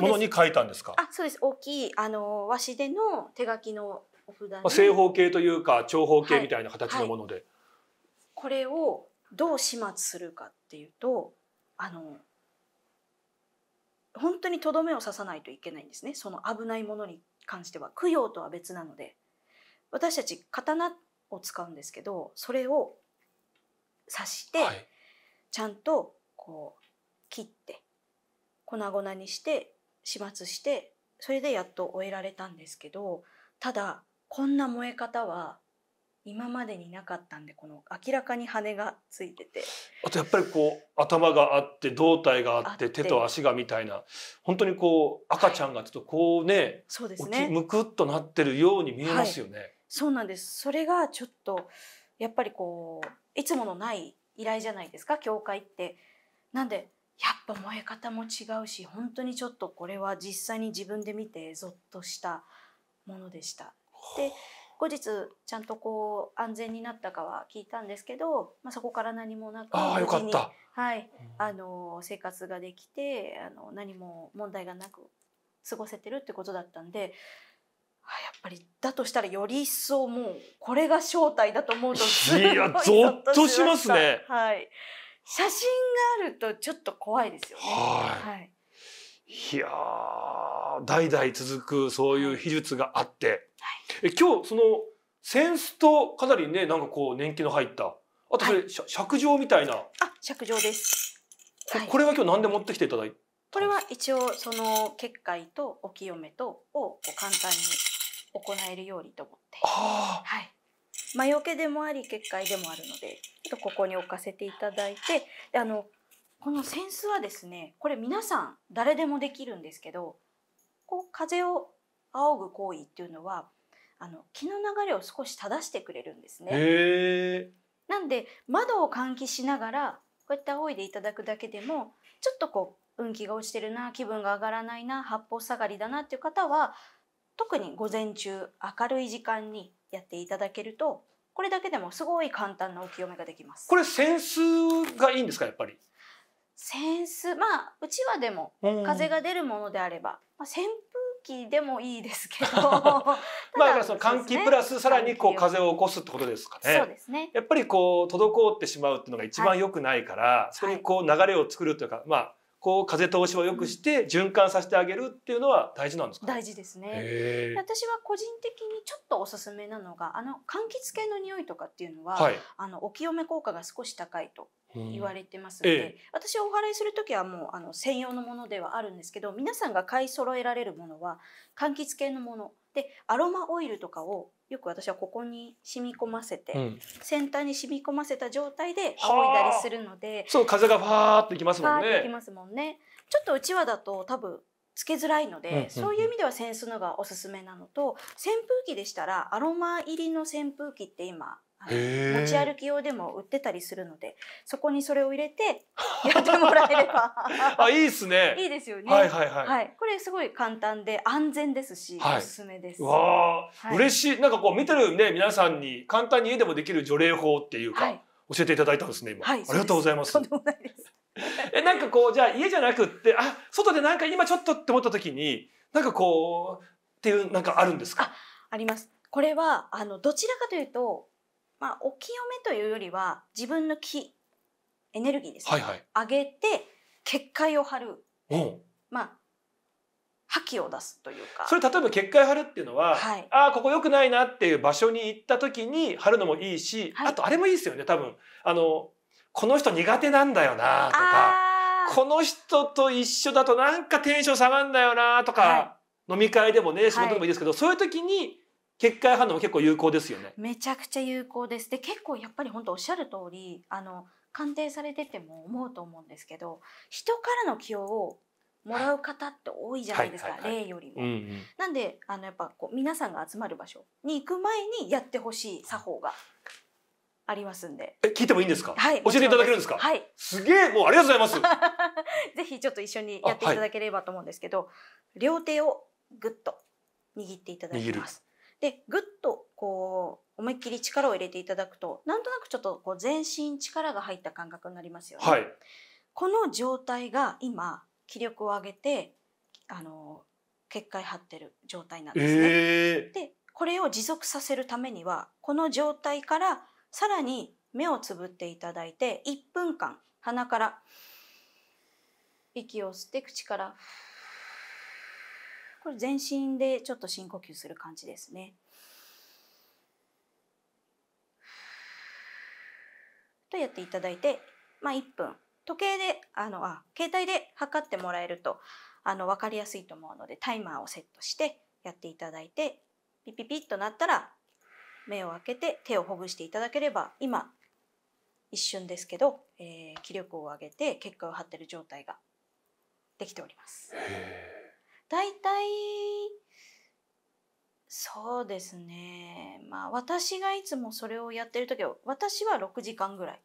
ものに書いたんですか。あそうです大きいあの和紙での手書きのお札に。正方形というか長方形みたいな形のもので。はいはい、これをどう始末するかっていうとあの本当にとどめを刺さないといけないんですねその危ないものに関しては供養とは別なので私たち刀を使うんですけどそれを刺して、ちゃんとこう切って粉々にして始末してそれでやっと終えられたんですけどただこんな燃え方は今までになかったんでこの明らかに羽がついててあとやっぱりこう頭があって胴体があって手と足がみたいな本当にこう赤ちゃんがちょっとこうねはい、そうですねむくっとなってるように見えますよね。はいそうなんですそれがちょっとやっぱりこういつものない依頼じゃないですか教会って。なんでやっぱ燃え方も違うし本当にちょっとこれは実際に自分で見てゾッとしたものでした。で後日ちゃんとこう安全になったかは聞いたんですけど、まあ、そこから何もなく無事に、はい、あの生活ができてあの何も問題がなく過ごせてるってことだったんでやっぱりだとしたらより一層もうこれが正体だと思うといや ゾッとしますね。はい。写真があるとちょっと怖いですよね。はい。はい、いや代々続くそういう秘術があって、はい、え今日そのセンスとかなりねなんかこう年季の入ったあとそれ、はい、尺状みたいな。あ尺状です。これ,、これは今日何で持ってきていただいこれは一応その結界とお清めとを簡単に行えるようにと思って、はい、魔除けでもあり結界でもあるのでちょっとここに置かせていただいてあのこの扇子はですねこれ皆さん誰でもできるんですけどこう風を仰ぐ行為っていうのはあの気の流れを少し正してくれるんですね。なんで窓を換気しながらこうやって仰いでいただくだけでもちょっとこう運気が落ちてるな気分が上がらないな八方下がりだなっていう方は特に午前中明るい時間にやっていただけるとこれだけでもすごい簡単なお清めができます。これ扇子がいいんですかやっぱり。扇子まあうちはでも風が出るものであれば、まあ、扇風機でもいいですけど まあその換気プラスさらにこう風を起こすってことですかね。そうですね。やっぱりこう滞ってしまうっていうのが一番良くないから、はい、そこにこう流れを作るというかまあこう風通しを良くして循環させてあげるっていうのは大事なんですか大事ですね私は個人的にちょっとおすすめなのがあの柑橘系の匂いとかっていうのは、はい、あのお清め効果が少し高いと言われてますので、うんええ、私お祓いする時はもうあの専用のものではあるんですけど皆さんが買い揃えられるものは柑橘系のものでアロマオイルとかをよく私はここに染み込ませて、うん、先端に染み込ませた状態で仰いだりするのでそう風がファーってきますもんね。きますもんねちょっとうちわだと多分つけづらいので、うんうんうん、そういう意味では扇子のがおすすめなのと扇風機でしたらアロマ入りの扇風機って今持ち歩き用でも売ってたりするのでそこにそれを入れて やってもらえればあいいですねいいですよねはいはいはい、はい、これすごい簡単で安全ですし、はい、おすすめですわあ、はい、嬉しいなんかこう見てるね皆さんに簡単に家でもできる除霊法っていうか、教えていただいたんですね今、ありがとうございますとんででもないす えなんかこうじゃあ家じゃなくってあ外でなんか今ちょっとって思った時になんかこうっていうなんかあるんですかありますこれはあのどちらかというとまあ、お清めというよりは自分の気エネルギーですね、はいはい、上げて結界を張る、まあ、覇気を出すというかそれ例えば結界張るっていうのは、はい、ああここよくないなっていう場所に行った時に張るのもいいし、はい、あとあれもいいですよね多分あのこの人苦手なんだよなとか。この人と一緒だとなんかテンション下がるんだよなとか、はい、飲み会でもね仕事でもいいですけど、そういう時に結界反応結構有効ですよね。めちゃくちゃ有効です。で結構やっぱり本当おっしゃる通りあの鑑定されてても思うと思うんですけど人からの気をもらう方って多いじゃないですか、例よりも。うんうん、なんであのやっぱこう皆さんが集まる場所に行く前にやってほしい作法がありますんで。え、聞いてもいいんですか。はい。教えていただけるんですか。はい。すげえ、もうありがとうございます。ぜひちょっと一緒にやっていただければと思うんですけど、はい、両手をぐっと握っていただきます。でぐっとこう思いっきり力を入れていただくとなんとなくちょっとこう全身力が入った感覚になりますよね。はい、この状態が今気力を上げてあの結界張ってる状態なんですね。えー、でこれを持続させるためにはこの状態からさらに目をつぶっていただいて1分間鼻から息を吸って口からこれ全身でちょっと深呼吸する感じですね。とやっていただいて、まあ、1分時計であのあ携帯で測ってもらえるとあの分かりやすいと思うのでタイマーをセットしてやっていただいてピピピッとなったら目を開けて手をほぐしていただければ今一瞬ですけど、えー、気力を上げて結果を張ってる状態ができております。大体そうですねまあ私がいつもそれをやってる時は私は6時間ぐらい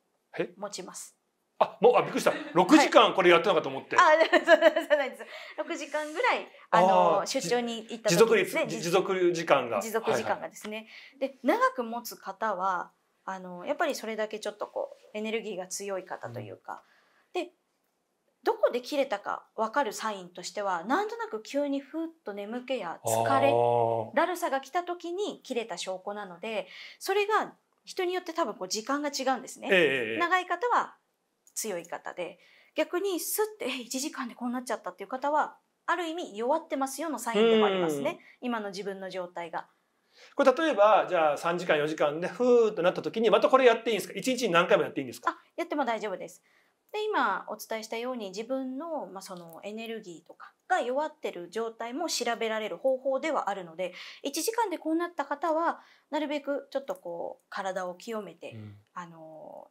持ちます。あ、もう、あ、びっくりした。六時間これやってなかと思って。はい、あ、そうそうないです。六時間ぐらい、あの、あ出張に行った時ですね。持続持続時間が。持続時間がですね。はいはい、で、長く持つ方は、あの、やっぱりそれだけちょっとこう、エネルギーが強い方というか。うん、で、どこで切れたか分かるサインとしてはなんとなく急にふっと眠気や疲れだるさが来た時に切れた証拠なのでそれが人によって多分こう時間が違うんですね、えー、長い方は強い方で逆にすって1時間でこうなっちゃったっていう方はある意味弱ってますよのサインでもありますね今の自分の状態が。これ例えばじゃあ3時間4時間でふーっとなった時にまたこれやっていいんですか1日に何回もやっていいんですかあやっても大丈夫です。で今お伝えしたように自分の,、まあそのエネルギーとかが弱ってる状態も調べられる方法ではあるので1時間でこうなった方はなるべくちょっとこう体を清めて、うん、あの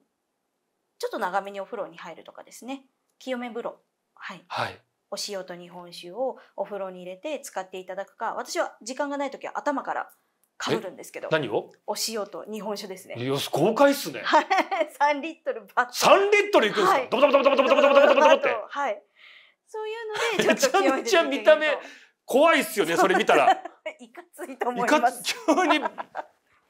ちょっと長めにお風呂に入るとかですね清め風呂、はい、はい、お塩と日本酒をお風呂に入れて使っていただくか私は時間がない時は頭からかぶるんですけど。何をお塩と日本酒ですね。よし、豪快っすね。三リットルバッ三リットルいくんですかドバドバドバドバドバドバドバドって。はい。そういうので、ちょっとめちゃめちゃ見た目、怖いっすよね、それ見たら。いかついと思います。急に。バー、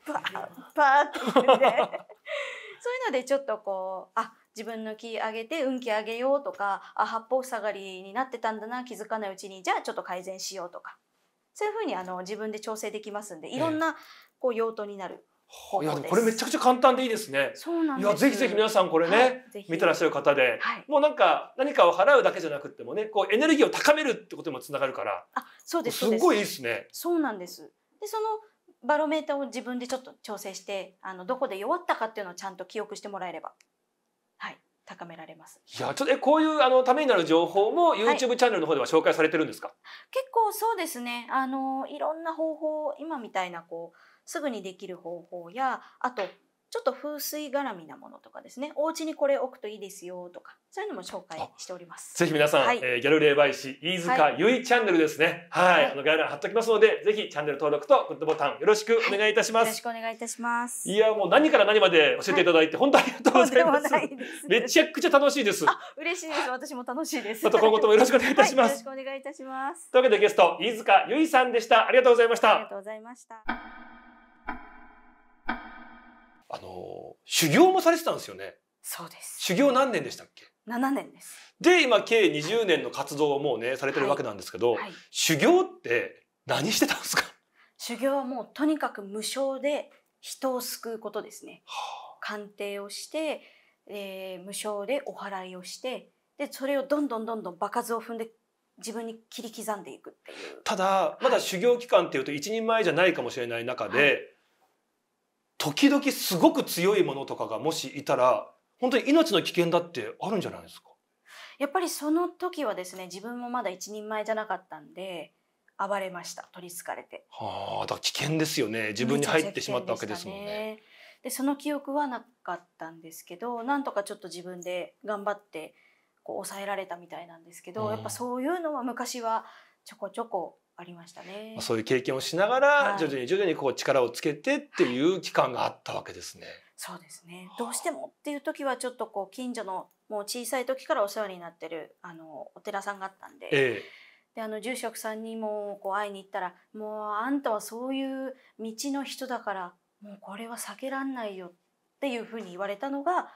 バーって。そういうのでちょっとこう、あ、自分の気上げて運気上げようとか、あ、八方塞がりになってたんだな、気づかないうちに、じゃあちょっと改善しようとか。そういうふうにあの自分で調整できますんでいろんなこう用途になる。いやこれめちゃくちゃ簡単でいいですね。そうなんいやぜひぜひ皆さんこれね、はい、見てらっしゃる方で、はい、もうなんか何かを払うだけじゃなくてもね、こうエネルギーを高めるってことにもつながるから。あ、そうです。すごいいいですね。そうなんです。でそのバロメーターを自分でちょっと調整して、あのどこで弱ったかっていうのをちゃんと記憶してもらえれば。高められます。いやちょっとえこういうあのためになる情報も YouTube チャンネルの方では紹介されてるんですか、はい、結構そうですねあのいろんな方法今みたいなこうすぐにできる方法やあとちょっと風水絡みなものとかですねお家にこれ置くといいですよとかそういうのも紹介しておりますぜひ皆さん、はい、えー、ギャル霊媒師飯塚ゆいチャンネルですねはい、はい、あの概要欄貼っておきますのでぜひチャンネル登録とグッドボタンよろしくお願いいたします、はい、よろしくお願いいたしますいやもう何から何まで教えていただいて、本当ありがとうございますめちゃくちゃ楽しいです嬉しいです私も楽しいですまた今後ともよろしくお願いいたします、よろしくお願いいたしますというわけでゲスト飯塚ゆいさんでしたありがとうございましたありがとうございましたあの、修行もされてたんですよね。そうです。修行何年でしたっけ七年です。で、今、計二十年の活動をもうね、されてるわけなんですけど、はいはい、修行って何してたんですか修行はもうとにかく無償で人を救うことですね。はあ、鑑定をして、えー、無償でお祓いをして、で、それをどんどんどんどん場数を踏んで自分に切り刻んでいくっていうただまだ修行期間っていうと一人前じゃないかもしれない中で、はい、時々すごく強いものとかがもしいたら本当に命の危険だってあるんじゃないですかやっぱりその時はですね自分もまだ一人前じゃなかったんで暴れました取りつかれてはあだから危険ですよね自分に入ってしまったわけですもんね、ね、でその記憶はなかったんですけどなんとかちょっと自分で頑張ってこう抑えられたみたいなんですけど、うん、やっぱそういうのは昔はちょこちょこありましたね。そういう経験をしながら、徐々に徐々にこう力をつけてっていう期間があったわけですね。そうですね。どうしてもっていう時はちょっとこう近所のもう小さい時からお世話になってるあのお寺さんがあったんで。ええ、であの住職さんにもこう会いに行ったら「もうあんたはそういう道の人だからもうこれは避けらんないよ」っていうふうに言われたのが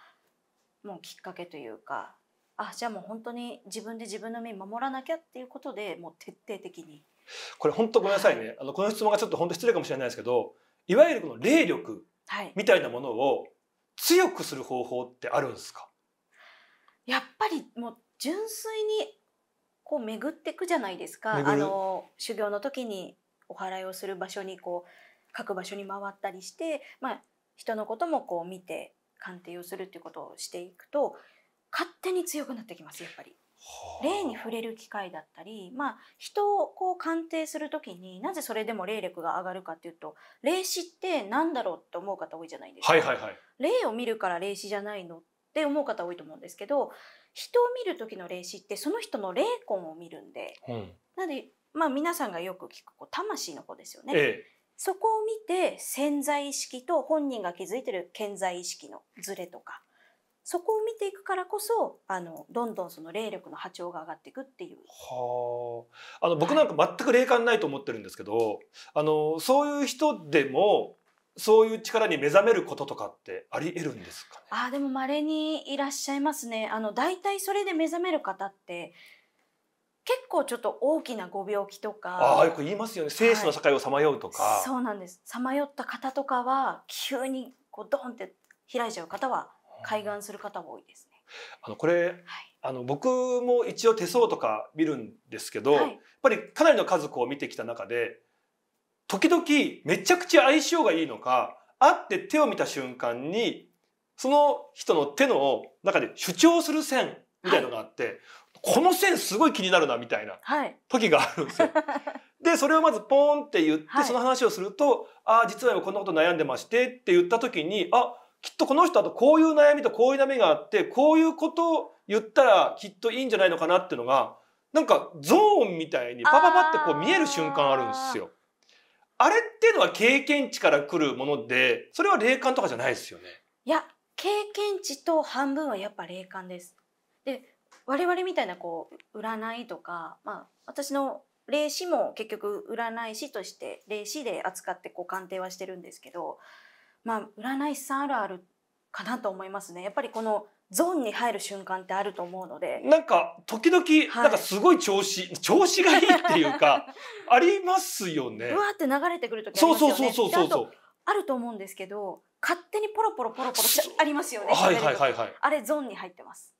もうきっかけというかあじゃあもう本当に自分で自分の身守らなきゃっていうことでもう徹底的にこれ本当ごめんなさいね、はい、あのこの質問がちょっと本当失礼かもしれないですけどいわゆるこの霊力みたいなものを強くする方法ってあるんですか、やっぱりもう純粋にこう巡っていくじゃないですかあの修行の時にお祓いをする場所にこう各場所に回ったりして、まあ、人のこともこう見て鑑定をするっていうことをしていくと勝手に強くなってきますやっぱり。霊に触れる機会だったり、まあ、人をこう鑑定する時になぜそれでも霊力が上がるかっていうと霊視って何だろうって思う方多いじゃないですか。はいはいはい、霊を見るから霊視じゃないのって思う方多いと思うんですけど人を見る時の霊視ってその人の霊魂を見るんで、うん、なので、まあ、皆さんがよく聞くこう魂の子ですよね。ええそこを見て潜在意識と本人が気づいてる潜在意識のズレとかそこを見ていくからこそあのどんどんその霊力の波長が上がっていくっていう。はあの僕なんか全く霊感ないと思ってるんですけど、はい、あのそういう人でもそういう力に目覚めることとかってあり得るんですか、ね、あでも稀にいらっしゃいますね。あのだいたいそれで目覚める方って結構ちょっと大きなご病気とかああ、よく言いますよね生死の境をさまようとか、はい、そうなんですさまよった方とかは急にこうドンって開いちゃう方は開眼する方も多いですね。あのこれ、はい、あの僕も一応手相とか見るんですけど、はい、やっぱりかなりの数族を見てきた中で時々めちゃくちゃ相性がいいのか会って手を見た瞬間にその人の手の中で主張する線みたいのがあって、はい、この線すごい気になるなみたいな時があるんですよ。は い、でそれをまずポーンって言って、その話をすると「ああ実は今こんなこと悩んでまして」って言った時に「あきっとこの人だとこういう悩みとこういう悩みがあってこういうことを言ったらきっといいんじゃないのかなっていうのがなんかゾーンみたいにパパパってこう見える瞬間あるんですよ。あれっていうのは経験値から来るものでそれは霊感とかじゃないですよね。いや経験値と半分はやっぱ霊感です。で我々みたいなこう占いとか、まあ、私の霊視も結局占い師として霊視で扱ってこう鑑定はしてるんですけどまあ、占い師さんあるあるかなと思いますね。やっぱりこのゾーンに入る瞬間ってあると思うので。なんか、時々、なんかすごい調子、調子がいいっていうか、ありますよね。うわって流れてくる時ありますよね。そうそうそうそうそう。あると思うんですけど、勝手にポロポロポロポロありますよね。はいはいはいはい。あれゾーンに入ってます。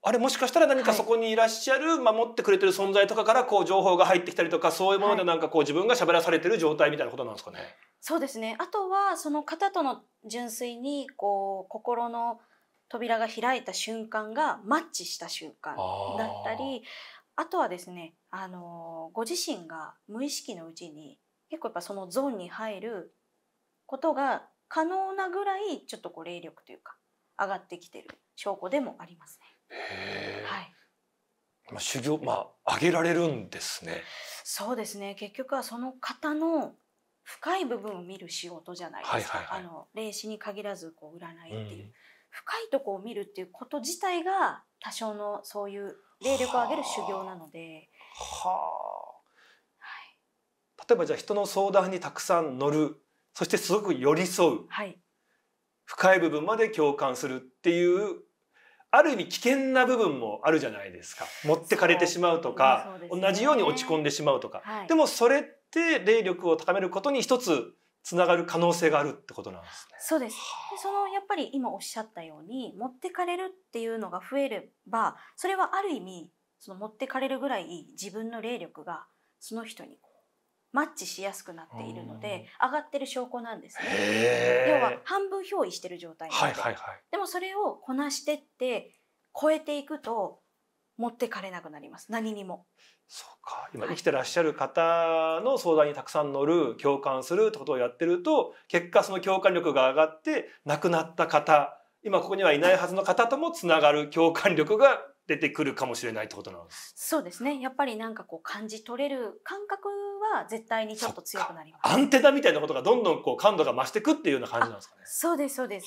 あれもしかしたら何かそこにいらっしゃる守ってくれてる存在とかからこう情報が入ってきたりとかそういうものでなんかこう自分が喋らされてる状態みたいなことなんですかね。そうですねあとはその方との純粋にこう心の扉が開いた瞬間がマッチした瞬間だったりあとはですねあのご自身が無意識のうちに結構やっぱそのゾーンに入ることが可能なぐらいちょっとこう霊力というか上がってきてる証拠でもありますね。はい。まあ、修行、まあ、上げられるんですね。そうですね。結局はその方の深い部分を見る仕事じゃないですか。はいはいはい、あの霊視に限らず、こう占いっていう、うん、深いとこを見るっていうこと自体が。多少のそういう霊力を上げる修行なので。はあ。はい、例えば、じゃあ、人の相談にたくさん乗る。そして、すごく寄り添う。はい。深い部分まで共感するっていうある意味危険な部分もあるじゃないですか持ってかれてしまうとか、ね、同じように落ち込んでしまうとか、はい、でもそれって霊力を高めることに一つつながる可能性があるってことなんですね。そうです。でそのやっぱり今おっしゃったように持ってかれるっていうのが増えればそれはある意味その持ってかれるぐらい自分の霊力がその人にマッチしやすくなっているので上がってる証拠なんですね。要は半分憑依してる状態なので、でもそれをこなしてって超えていくと持ってかれなくなります何にも。そうか今生きてらっしゃる方の相談にたくさん乗る共感するってことをやってると結果その共感力が上がって亡くなった方今ここにはいないはずの方ともつながる共感力が出てくるかもしれないってことなんです。そうですねやっぱりなんかこう感じ取れる感覚は絶対にちょっと強くなります。アンテナみたいなことがどんどんこう感度が増していくっていうような感じなんですかね。そうですそうです。で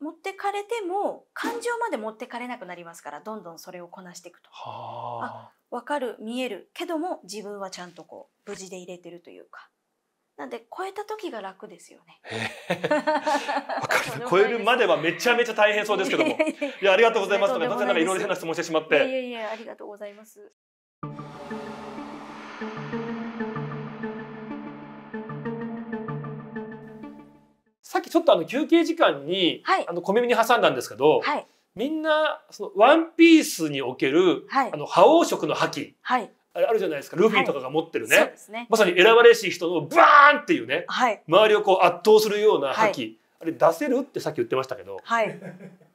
持ってかれても感情まで持ってかれなくなりますからどんどんそれをこなしていくと。あ分かる見えるけども自分はちゃんとこう無事で入れてるというか。なんで超えた時が楽ですよね。超えるまではめちゃめちゃ大変そうですけども。いやありがとうございます。とかなんかいろいろ変な質問してしまって。いやいやありがとうございます。きちょっとあの休憩時間に、はい、あの小耳に挟んだんですけど、はい、みんなそのワンピースにおける、はい、あの覇王色の覇気、はい、あるじゃないですかルフィとかが持ってるねはいね、まさに選ばれし人のバーンっていうね、はい、周りをこう圧倒するような覇気、あれ出せるってさっき言ってましたけど、はい、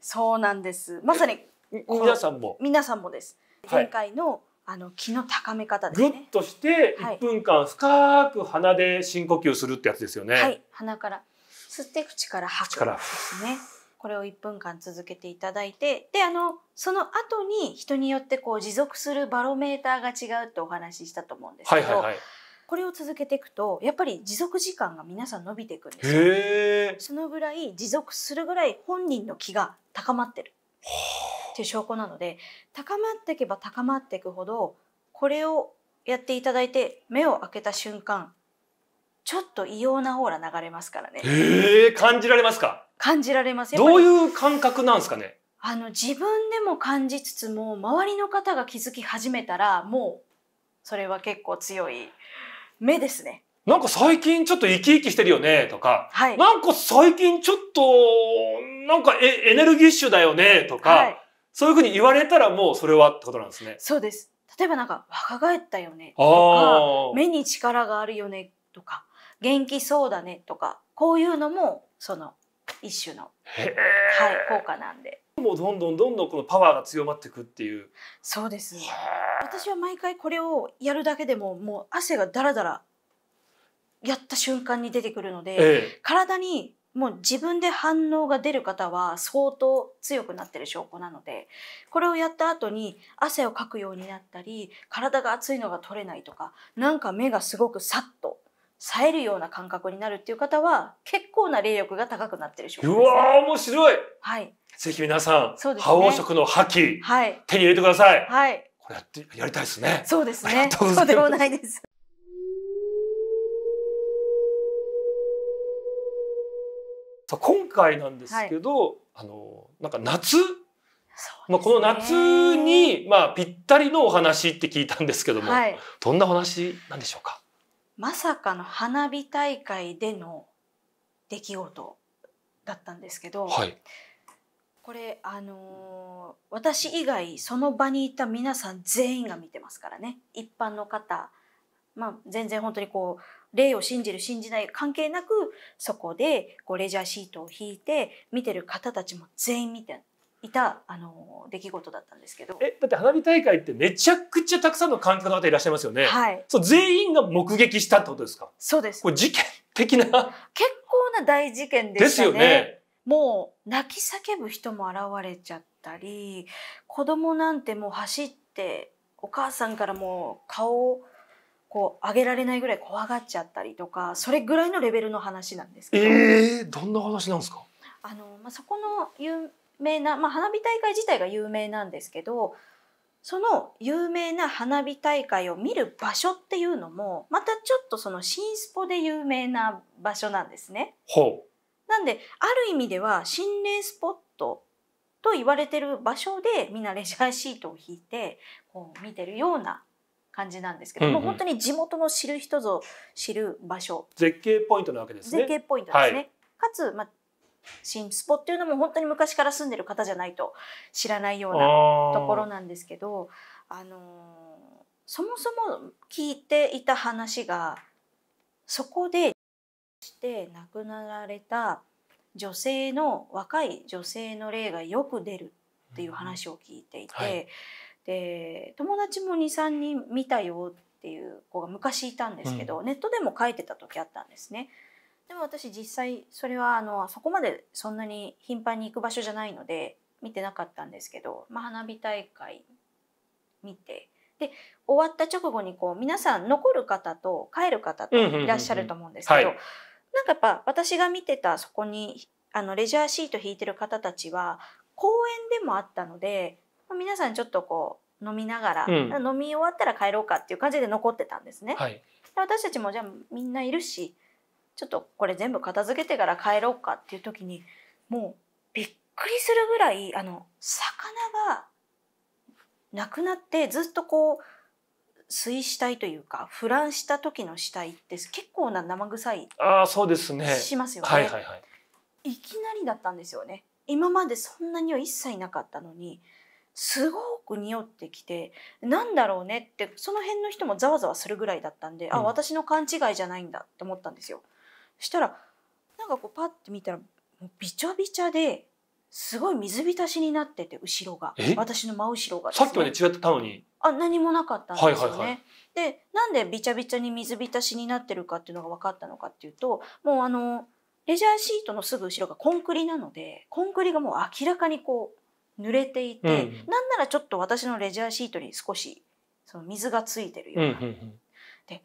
そうなんですまさに 皆さんも皆さんもです前回の、あの気の高め方ですね。ぐっとして一分間深く鼻で深呼吸するってやつですよね。はい、鼻から吸って口から吐くですね。これを1分間続けていただいてであのその後に人によってこう持続するバロメーターが違うってお話ししたと思うんですけど、はいはいはい、これを続けていくとやっぱり持続時間が皆さん伸びていくんですよそのぐらい持続するぐらい本人の気が高まってるっていう証拠なので高まっていけば高まっていくほどこれをやっていただいて目を開けた瞬間ちょっと異様なオーラ流れますからね。ええー、感じられますか。感じられません。どういう感覚なんですかね。あの自分でも感じつつも周りの方が気づき始めたらもうそれは結構強い目ですね。なんか最近ちょっと生き生きしてるよねとか、はい、なんか最近ちょっとなんかエエネルギッシュだよねとか、はい、そういうふうに言われたらもうそれはってことなんですね。そうです。例えばなんか若返ったよねとか目に力があるよねとか元気そうだねとかこういうのもその一種の、はい、効果なんで。もうどんどんどんどんこのパワーが強まっていくっていう。そうです。私は毎回これをやるだけでももう汗がダラダラやった瞬間に出てくるので、ええ、体にもう自分で反応が出る方は相当強くなってる証拠なのでこれをやった後に汗をかくようになったり体が熱いのが取れないとかなんか目がすごくさっと冴えるような感覚になるっていう方は結構な霊力が高くなってる証拠です、ね、うわ面白いはいぜひ皆さん、そうですね、覇王色の覇気、はい、手に入れてください。はい、これやってやりたいですね。そうですね。そうでもないです。さあ今回なんですけど、はい、あのなんか夏、ね、まあこの夏にまあぴったりのお話って聞いたんですけども、はい、どんなお話なんでしょうか。まさかの花火大会での出来事だったんですけど、はい、これあのー、私以外その場にいた皆さん全員が見てますからね一般の方、まあ、全然本当にこう霊を信じる信じない関係なくそこでこうレジャーシートを引いて見てる方たちも全員見ていたあの出来事だったんですけどえだって花火大会ってめちゃくちゃたくさんの観客の方いらっしゃいますよね、はい、そう全員が目撃したってことですかそうですこれ事件的な結構な大事件でしたねですよねもう泣き叫ぶ人も現れちゃったり子供なんてもう走ってお母さんからもう顔をこう上げられないぐらい怖がっちゃったりとかそれぐらいのレベルの話なんですけどえー、どんな話なんですかあの、まあ、そこの有名な、まあ、花火大会自体が有名なんですけどその有名な花火大会を見る場所っていうのもまたちょっとその新スポで有名な場所なんですね。ほうなんである意味では心霊スポットと言われてる場所でみんなレジャーシートを引いてこう見てるような感じなんですけど、うんうん、も本当に地元の知る人ぞ知る場所絶景ポイントなわけですね絶景ポイントですね、はい、かつ、ま新スポっていうのも本当に昔から住んでる方じゃないと知らないようなところなんですけどあのそもそも聞いていた話がそこでして亡くなられた女性の若い女性の霊がよく出るっていう話を聞いていて、うんはい、で友達も23人見たよっていう子が昔いたんですけど、うん、ネットでも書いてた時あったんですね。でも私実際それはあのそこまでそんなに頻繁に行く場所じゃないので見てなかったんですけど、まあ、花火大会見てで終わった直後にこう皆さん残る方と帰る方といらっしゃると思うんですけど、なんかやっぱ私が見てたそこにあのレジャーシート引いてる方たちは公園でもあったので、まあ、皆さんちょっとこう飲みながら、うん、飲み終わったら帰ろうかっていう感じで残ってたんですね。はい、で私たちもじゃあみんないるしちょっとこれ全部片付けてから帰ろうかっていう時にもうびっくりするぐらいあの魚がなくなってずっとこう水死体というか腐乱した時の死体って結構な生臭いあそうですねしますよね、はいはいはい、いきなりだったんですよね今までそんなには一切なかったのにすごく匂ってきてなんだろうねってその辺の人もざわざわするぐらいだったんで、うん、あ私の勘違いじゃないんだって思ったんですよ。したらなんかこうパッて見たらびちゃびちゃですごい水浸しになってて後ろが私の真後ろが、ね、さっきまで違ってたのにあ何もなかったんですよね。はいはいはい、でなんでびちゃびちゃに水浸しになってるかっていうのが分かったのかっていうともうあのレジャーシートのすぐ後ろがコンクリなのでコンクリがもう明らかにこう濡れていて、うん、なんならちょっと私のレジャーシートに少しその水がついてるような。うんうんうん、で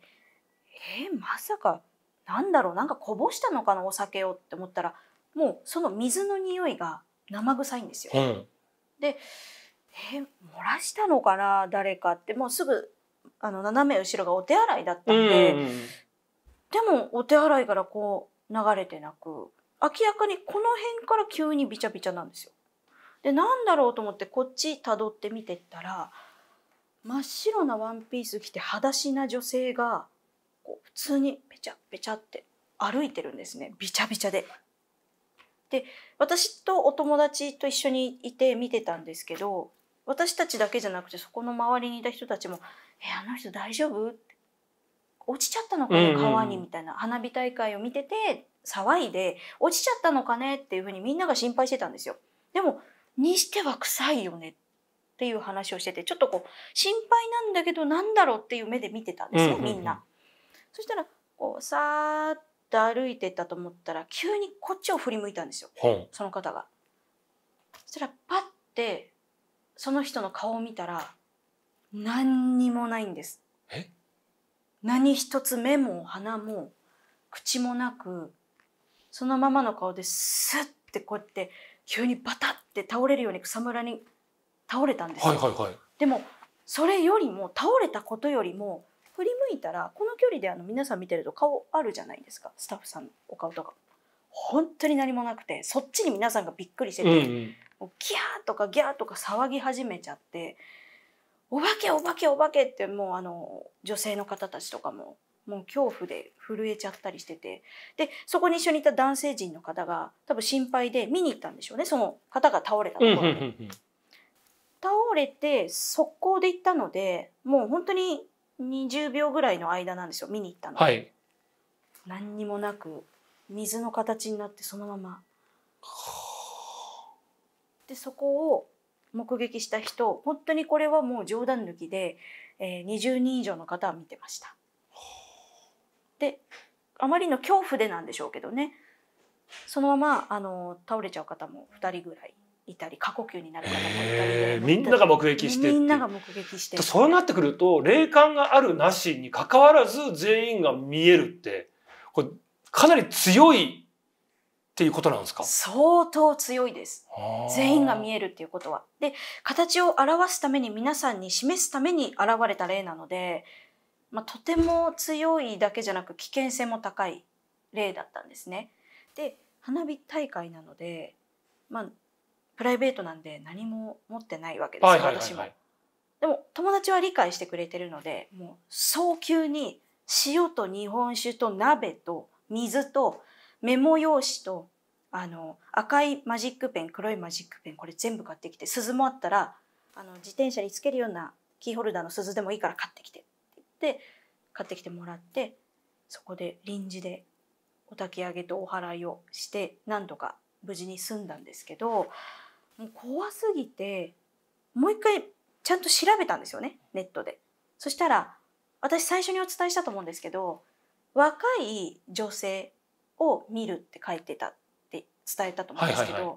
えー、まさかなんだろうなんかこぼしたのかなお酒をって思ったらもうその水の匂いが生臭いんですよ。うん、でえー、漏らしたのかな誰かってもうすぐあの斜め後ろがお手洗いだったんで、うんでもお手洗いからこう流れてなく明らかにこの辺から急にびちゃびちゃなんですよ。でなんだろうと思ってこっちたどって見てったら真っ白なワンピース着て裸足な女性がこう普通にちゃべちゃって歩いてるんですねびちゃびちゃで。で私とお友達と一緒にいて見てたんですけど私たちだけじゃなくてそこの周りにいた人たちも「えあの人大丈夫?」って落ちちゃったのかね川にみたいな花火大会を見てて騒いで落ちちゃったのかねっていうふうにみんなが心配してたんですよ。でもにしては臭いよねっていう話をしててちょっとこう心配なんだけどなんだろうっていう目で見てたんですねみんな。そしたらこうさーっと歩いてったと思ったら急にこっちを振り向いたんですよ、その方が。そしたらパッてその人の顔を見たら何にもないんです。何一つ目も鼻も口もなくそのままの顔でスッてこうやって急にバタッて倒れるように草むらに倒れたんですよ。はいはいはい、でもそれよりも倒れたことよりも振り向いたらこの距離であの皆さん見てると顔あるじゃないですかスタッフさんのお顔とか本当に何もなくてそっちに皆さんがびっくりしてて、うんうん、もうギャーとかギャーとか騒ぎ始めちゃって「お化けお化けお化け」ってもうあの女性の方たちとかももう恐怖で震えちゃったりしててでそこに一緒にいた男性陣の方が多分心配で見に行ったんでしょうねその方が倒れたところで。倒れて速攻で行ったのでもう本当に20秒ぐらいの間なんですよ見に行ったの、はい、何にもなく水の形になってそのままでそこを目撃した人本当にこれはもう冗談抜きで、えー、20人以上の方は見てましたであまりの恐怖でなんでしょうけどねそのままあの倒れちゃう方も2人ぐらいいたり過呼吸になる方もいたりでみんなが目撃してみんなが目撃してそうなってくると霊感があるなしにかかわらず全員が見えるってこれかなり強いっていうことなんですか相当強いです全員が見えるっていうことは。で形を表すために皆さんに示すために現れた例なので、まあ、とても強いだけじゃなく危険性も高い例だったんですね。で花火大会なので、まあ、プライベートなんで何も持ってないわけです、私も。でも友達は理解してくれてるのでもう早急に塩と日本酒と鍋と水とメモ用紙とあの赤いマジックペン黒いマジックペンこれ全部買ってきて鈴もあったらあの自転車につけるようなキーホルダーの鈴でもいいから買ってきてって言って買ってきてもらってそこで臨時でお焚き上げとお祓いをして何とか無事に済んだんですけどもう怖すぎてもう一回ちゃんと調べたんですよねネットで。そしたら私最初にお伝えしたと思うんですけど若い女性を見るって書いてたって伝えたと思うんですけど、はいはいはい、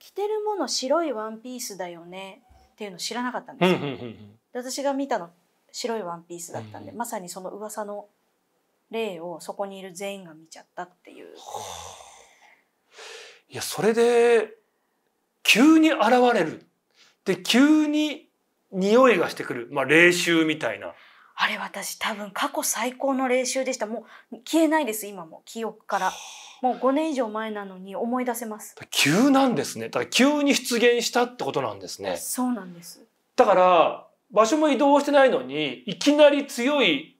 着てるもの白いワンピースだよねっていうの知らなかったんですよ。私が見たの白いワンピースだったんで、うん、まさにその噂の例をそこにいる全員が見ちゃったっていう。いやそれで急に現れる。で、急に匂いがしてくる。まあ、霊臭みたいな。あれ私多分過去最高の練習でした。もう消えないです、今も。記憶から。もう5年以上前なのに思い出せます。急なんですね。だから急に出現したってことなんですね。そうなんです。だから、場所も移動してないのに、いきなり強い、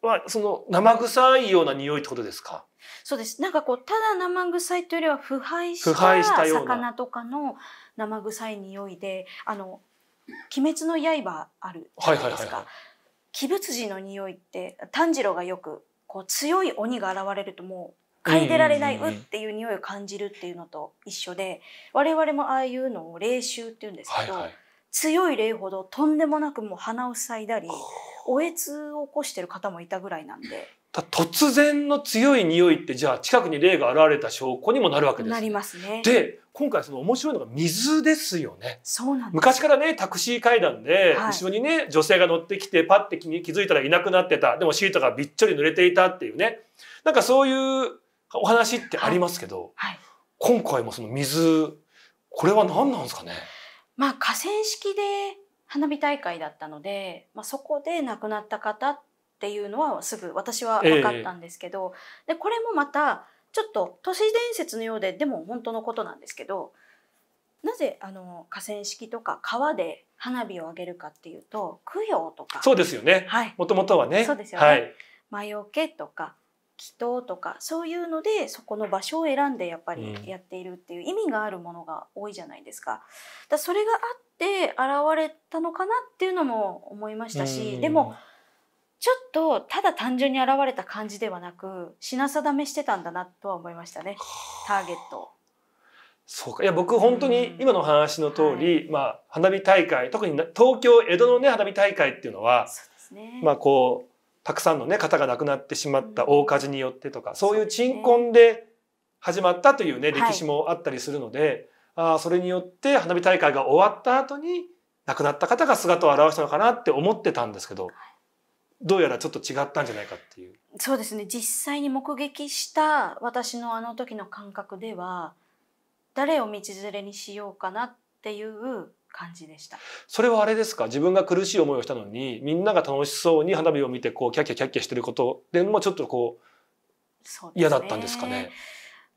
まあ、その生臭いような匂いってことですかそうです。なんかこう、ただ生臭いというよりは腐敗した魚とかの生臭い匂いで、あの、鬼滅の刃あるじゃないですか。鬼仏寺の匂いって、炭治郎がよく、こう、強い鬼が現れるともう、嗅いでられないうっていう匂いを感じるっていうのと一緒で我々もああいうのを霊臭っていうんですけど、はいはい、強い霊ほどとんでもなくもう鼻を塞いだりおえつを起こしてる方もいたぐらいなんで突然の強い匂いってじゃあ近くに霊が現れた証拠にもなるわけです。なりますね。で今回その面白いのが水ですよね。そうなん昔からねタクシー階段で後ろにね、はい、女性が乗ってきてパッて気づいたらいなくなってたでもシートがびっちょり濡れていたっていうねなんかそういうお話ってありますけど、はい、はい、今回もその水これは何なんですかねまあ河川敷で花火大会だったので、まあ、そこで亡くなった方ってっていうのはすぐ私は分かったんですけど、えー、でこれもまたちょっと都市伝説のようででも本当のことなんですけどなぜあの河川敷とか川で花火を上げるかっていうと供養とかそうですよね、はい、もともとはねそうですよね、はい、魔除けとか祈祷とかそういうのでそこの場所を選んでやっぱりやっているっていう意味があるものが多いじゃないですか。だそれがあって現れたのかなっていうのも思いましたし、うん、でもちょっとただ単純に現れた感じではなく品定めしてたんだなとは思いましたねターゲットそうかいや僕本当に今の話の通り、うんはい、まあ花火大会特に東京江戸のね花火大会っていうのは、ね、まあこうたくさんのね方が亡くなってしまった大火事によってとか、うん、そういう鎮魂で始まったというね、ね、歴史もあったりするので、はい、あそれによって花火大会が終わった後に亡くなった方が姿を現したのかなって思ってたんですけど。はいどうやらちょっと違ったんじゃないかっていうそうですね実際に目撃した私のあの時の感覚では誰を道連れにしようかなっていう感じでしたそれはあれですか自分が苦しい思いをしたのにみんなが楽しそうに花火を見てこうキャッキャキャッキャしてることでもちょっとこう、ね、嫌だったんですかね。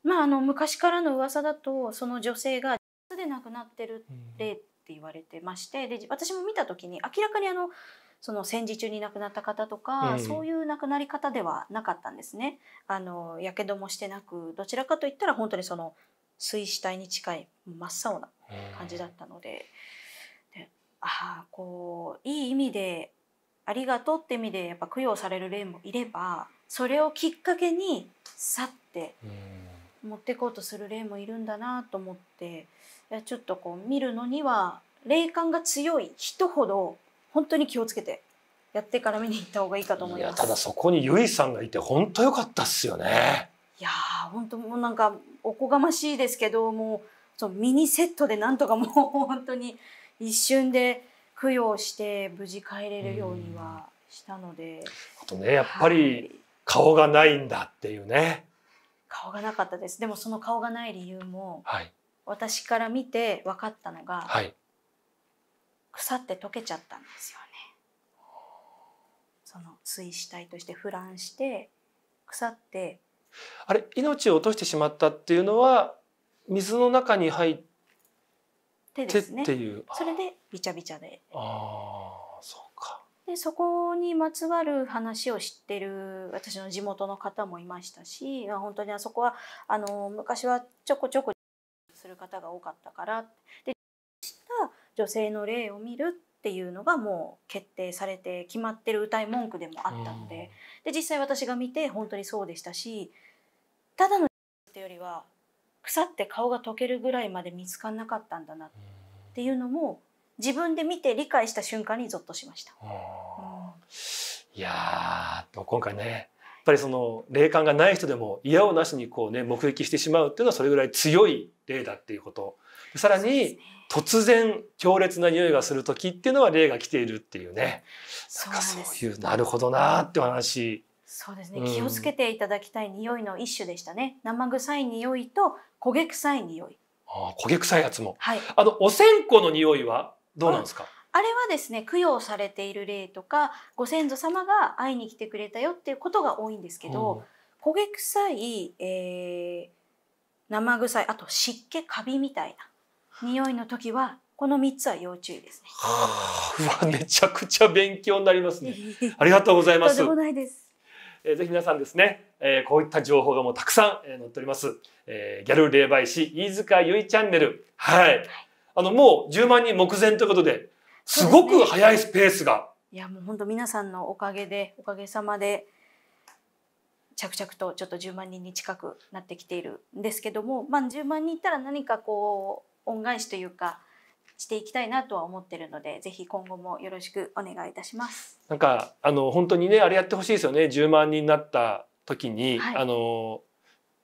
まあ、あの昔からの噂だとその女性がで亡くなってる例って言われてましてで私も見た時に明らかにあのその戦時中に亡くなった方とか、うん、そういう亡くなり方ではなかったんですね。あのやけどもしてなくどちらかといったら本当にその水死体に近い真っ青な感じだったのでうん、でああこういい意味でありがとうって意味でやっぱ供養される例もいればそれをきっかけに去って持ってこうとする例もいるんだなと思っていやちょっとこう見るのには霊感が強い人ほど本当に気をつけてやってから見に行った方がいいかと思います。ただそこにゆいさんがいて本当良かったっすよね。いやー本当もうなんかおこがましいですけどもうそのミニセットでなんとかもう本当に一瞬で供養して無事帰れるようにはしたので。あとねやっぱり顔がないんだっていうね。はい、顔がなかったです。でもその顔がない理由も、はい、私から見て分かったのが、はい、腐って溶けちゃったんですよね。その水死体として腐乱して腐ってあれ命を落としてしまったっていうのは水の中に入ってですね、それでびちゃびちゃで。あそうかでそこにまつわる話を知ってる私の地元の方もいましたし本当にあそこはあの昔はちょこちょこする方が多かったからで女性の霊を見るっていうのがもう決定されて決まってる歌い文句でもあったのでうん、で実際私が見て本当にそうでしたしただのってよりは腐って顔が溶けるぐらいまで見つかんなかったんだなっていうのも自分で見て理解した瞬間にゾッとしました。うん、いやー今回ねやっぱりその霊感がない人でも嫌をなしにこうね目撃してしまうっていうのはそれぐらい強い霊だっていうことさらに突然強烈な匂いがする時っていうのは霊が来ているっていうねなんかそういうなるほどなってお話そうですね、うん、気をつけていただきたい匂いの一種でしたね生臭い匂いと焦げ臭い匂いあ焦げ臭いやつも、はい、あのお線香の匂いはどうなんですかあれはですね供養されている例とかご先祖様が会いに来てくれたよっていうことが多いんですけど、うん、焦げ臭い、えー、生臭いあと湿気カビみたいな匂いの時はこの三つは要注意ですね。はあ、めちゃくちゃ勉強になりますね。ありがとうございます。とんもないです。えー、ぜひ皆さんですね、えー、こういった情報がもうたくさん、えー、載っております。えー、ギャル霊媒師飯塚ゆいチャンネル。はい。はい、あのもう10万人目前ということで、すごく早いスペースが。ね、いやもう本当皆さんのおかげでおかげさまで。着々とちょっと10万人に近くなってきているんですけども、まあ、10万人いったら何かこう恩返しというかしていきたいなとは思ってるのでぜひ今後もよろしくお願いいたします。なんかあの本当にねあれやってほしいですよね10万人になった時に、はい、あの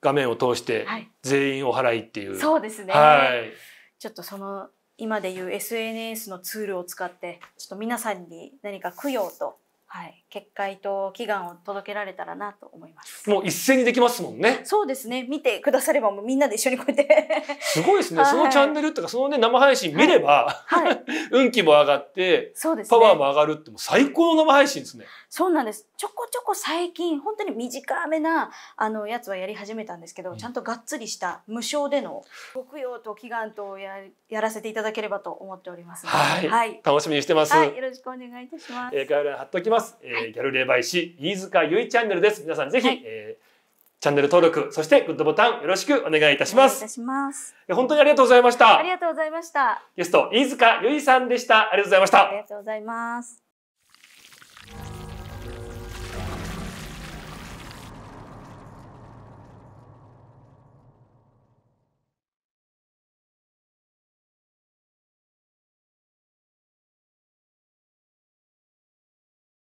画面を通して全員お払いっていう。はい、そうですね、はい、ちょっとその今でいう SNS のツールを使ってちょっと皆さんに何か供養とはい、結界と祈願を届けられたらなと思います。もう一斉にできますもんね。そうですね。見てくださればもうみんなで一緒にこうやってすごいですね。そのチャンネルとかそのね生配信見れば、はいはい、運気も上がって、そうです、ね、パワーも上がるってもう最高の生配信ですね。そうなんです。ちょこちょこ最近本当に短めなあのやつはやり始めたんですけど、うん、ちゃんとがっつりした無償での木曜と祈願とややらせていただければと思っております、はい、楽しみにしてます。よろしくお願いいたします。えー、概要欄貼っおきます。ます、えー、ギャル霊媒師飯塚ゆいチャンネルです皆さんぜひ、はい、えー、チャンネル登録そしてグッドボタンよろしくお願いいたします。いいします本当にありがとうございました。ありがとうございました。ゲスト飯塚ゆいさんでした。ありがとうございました。ありがとうございます。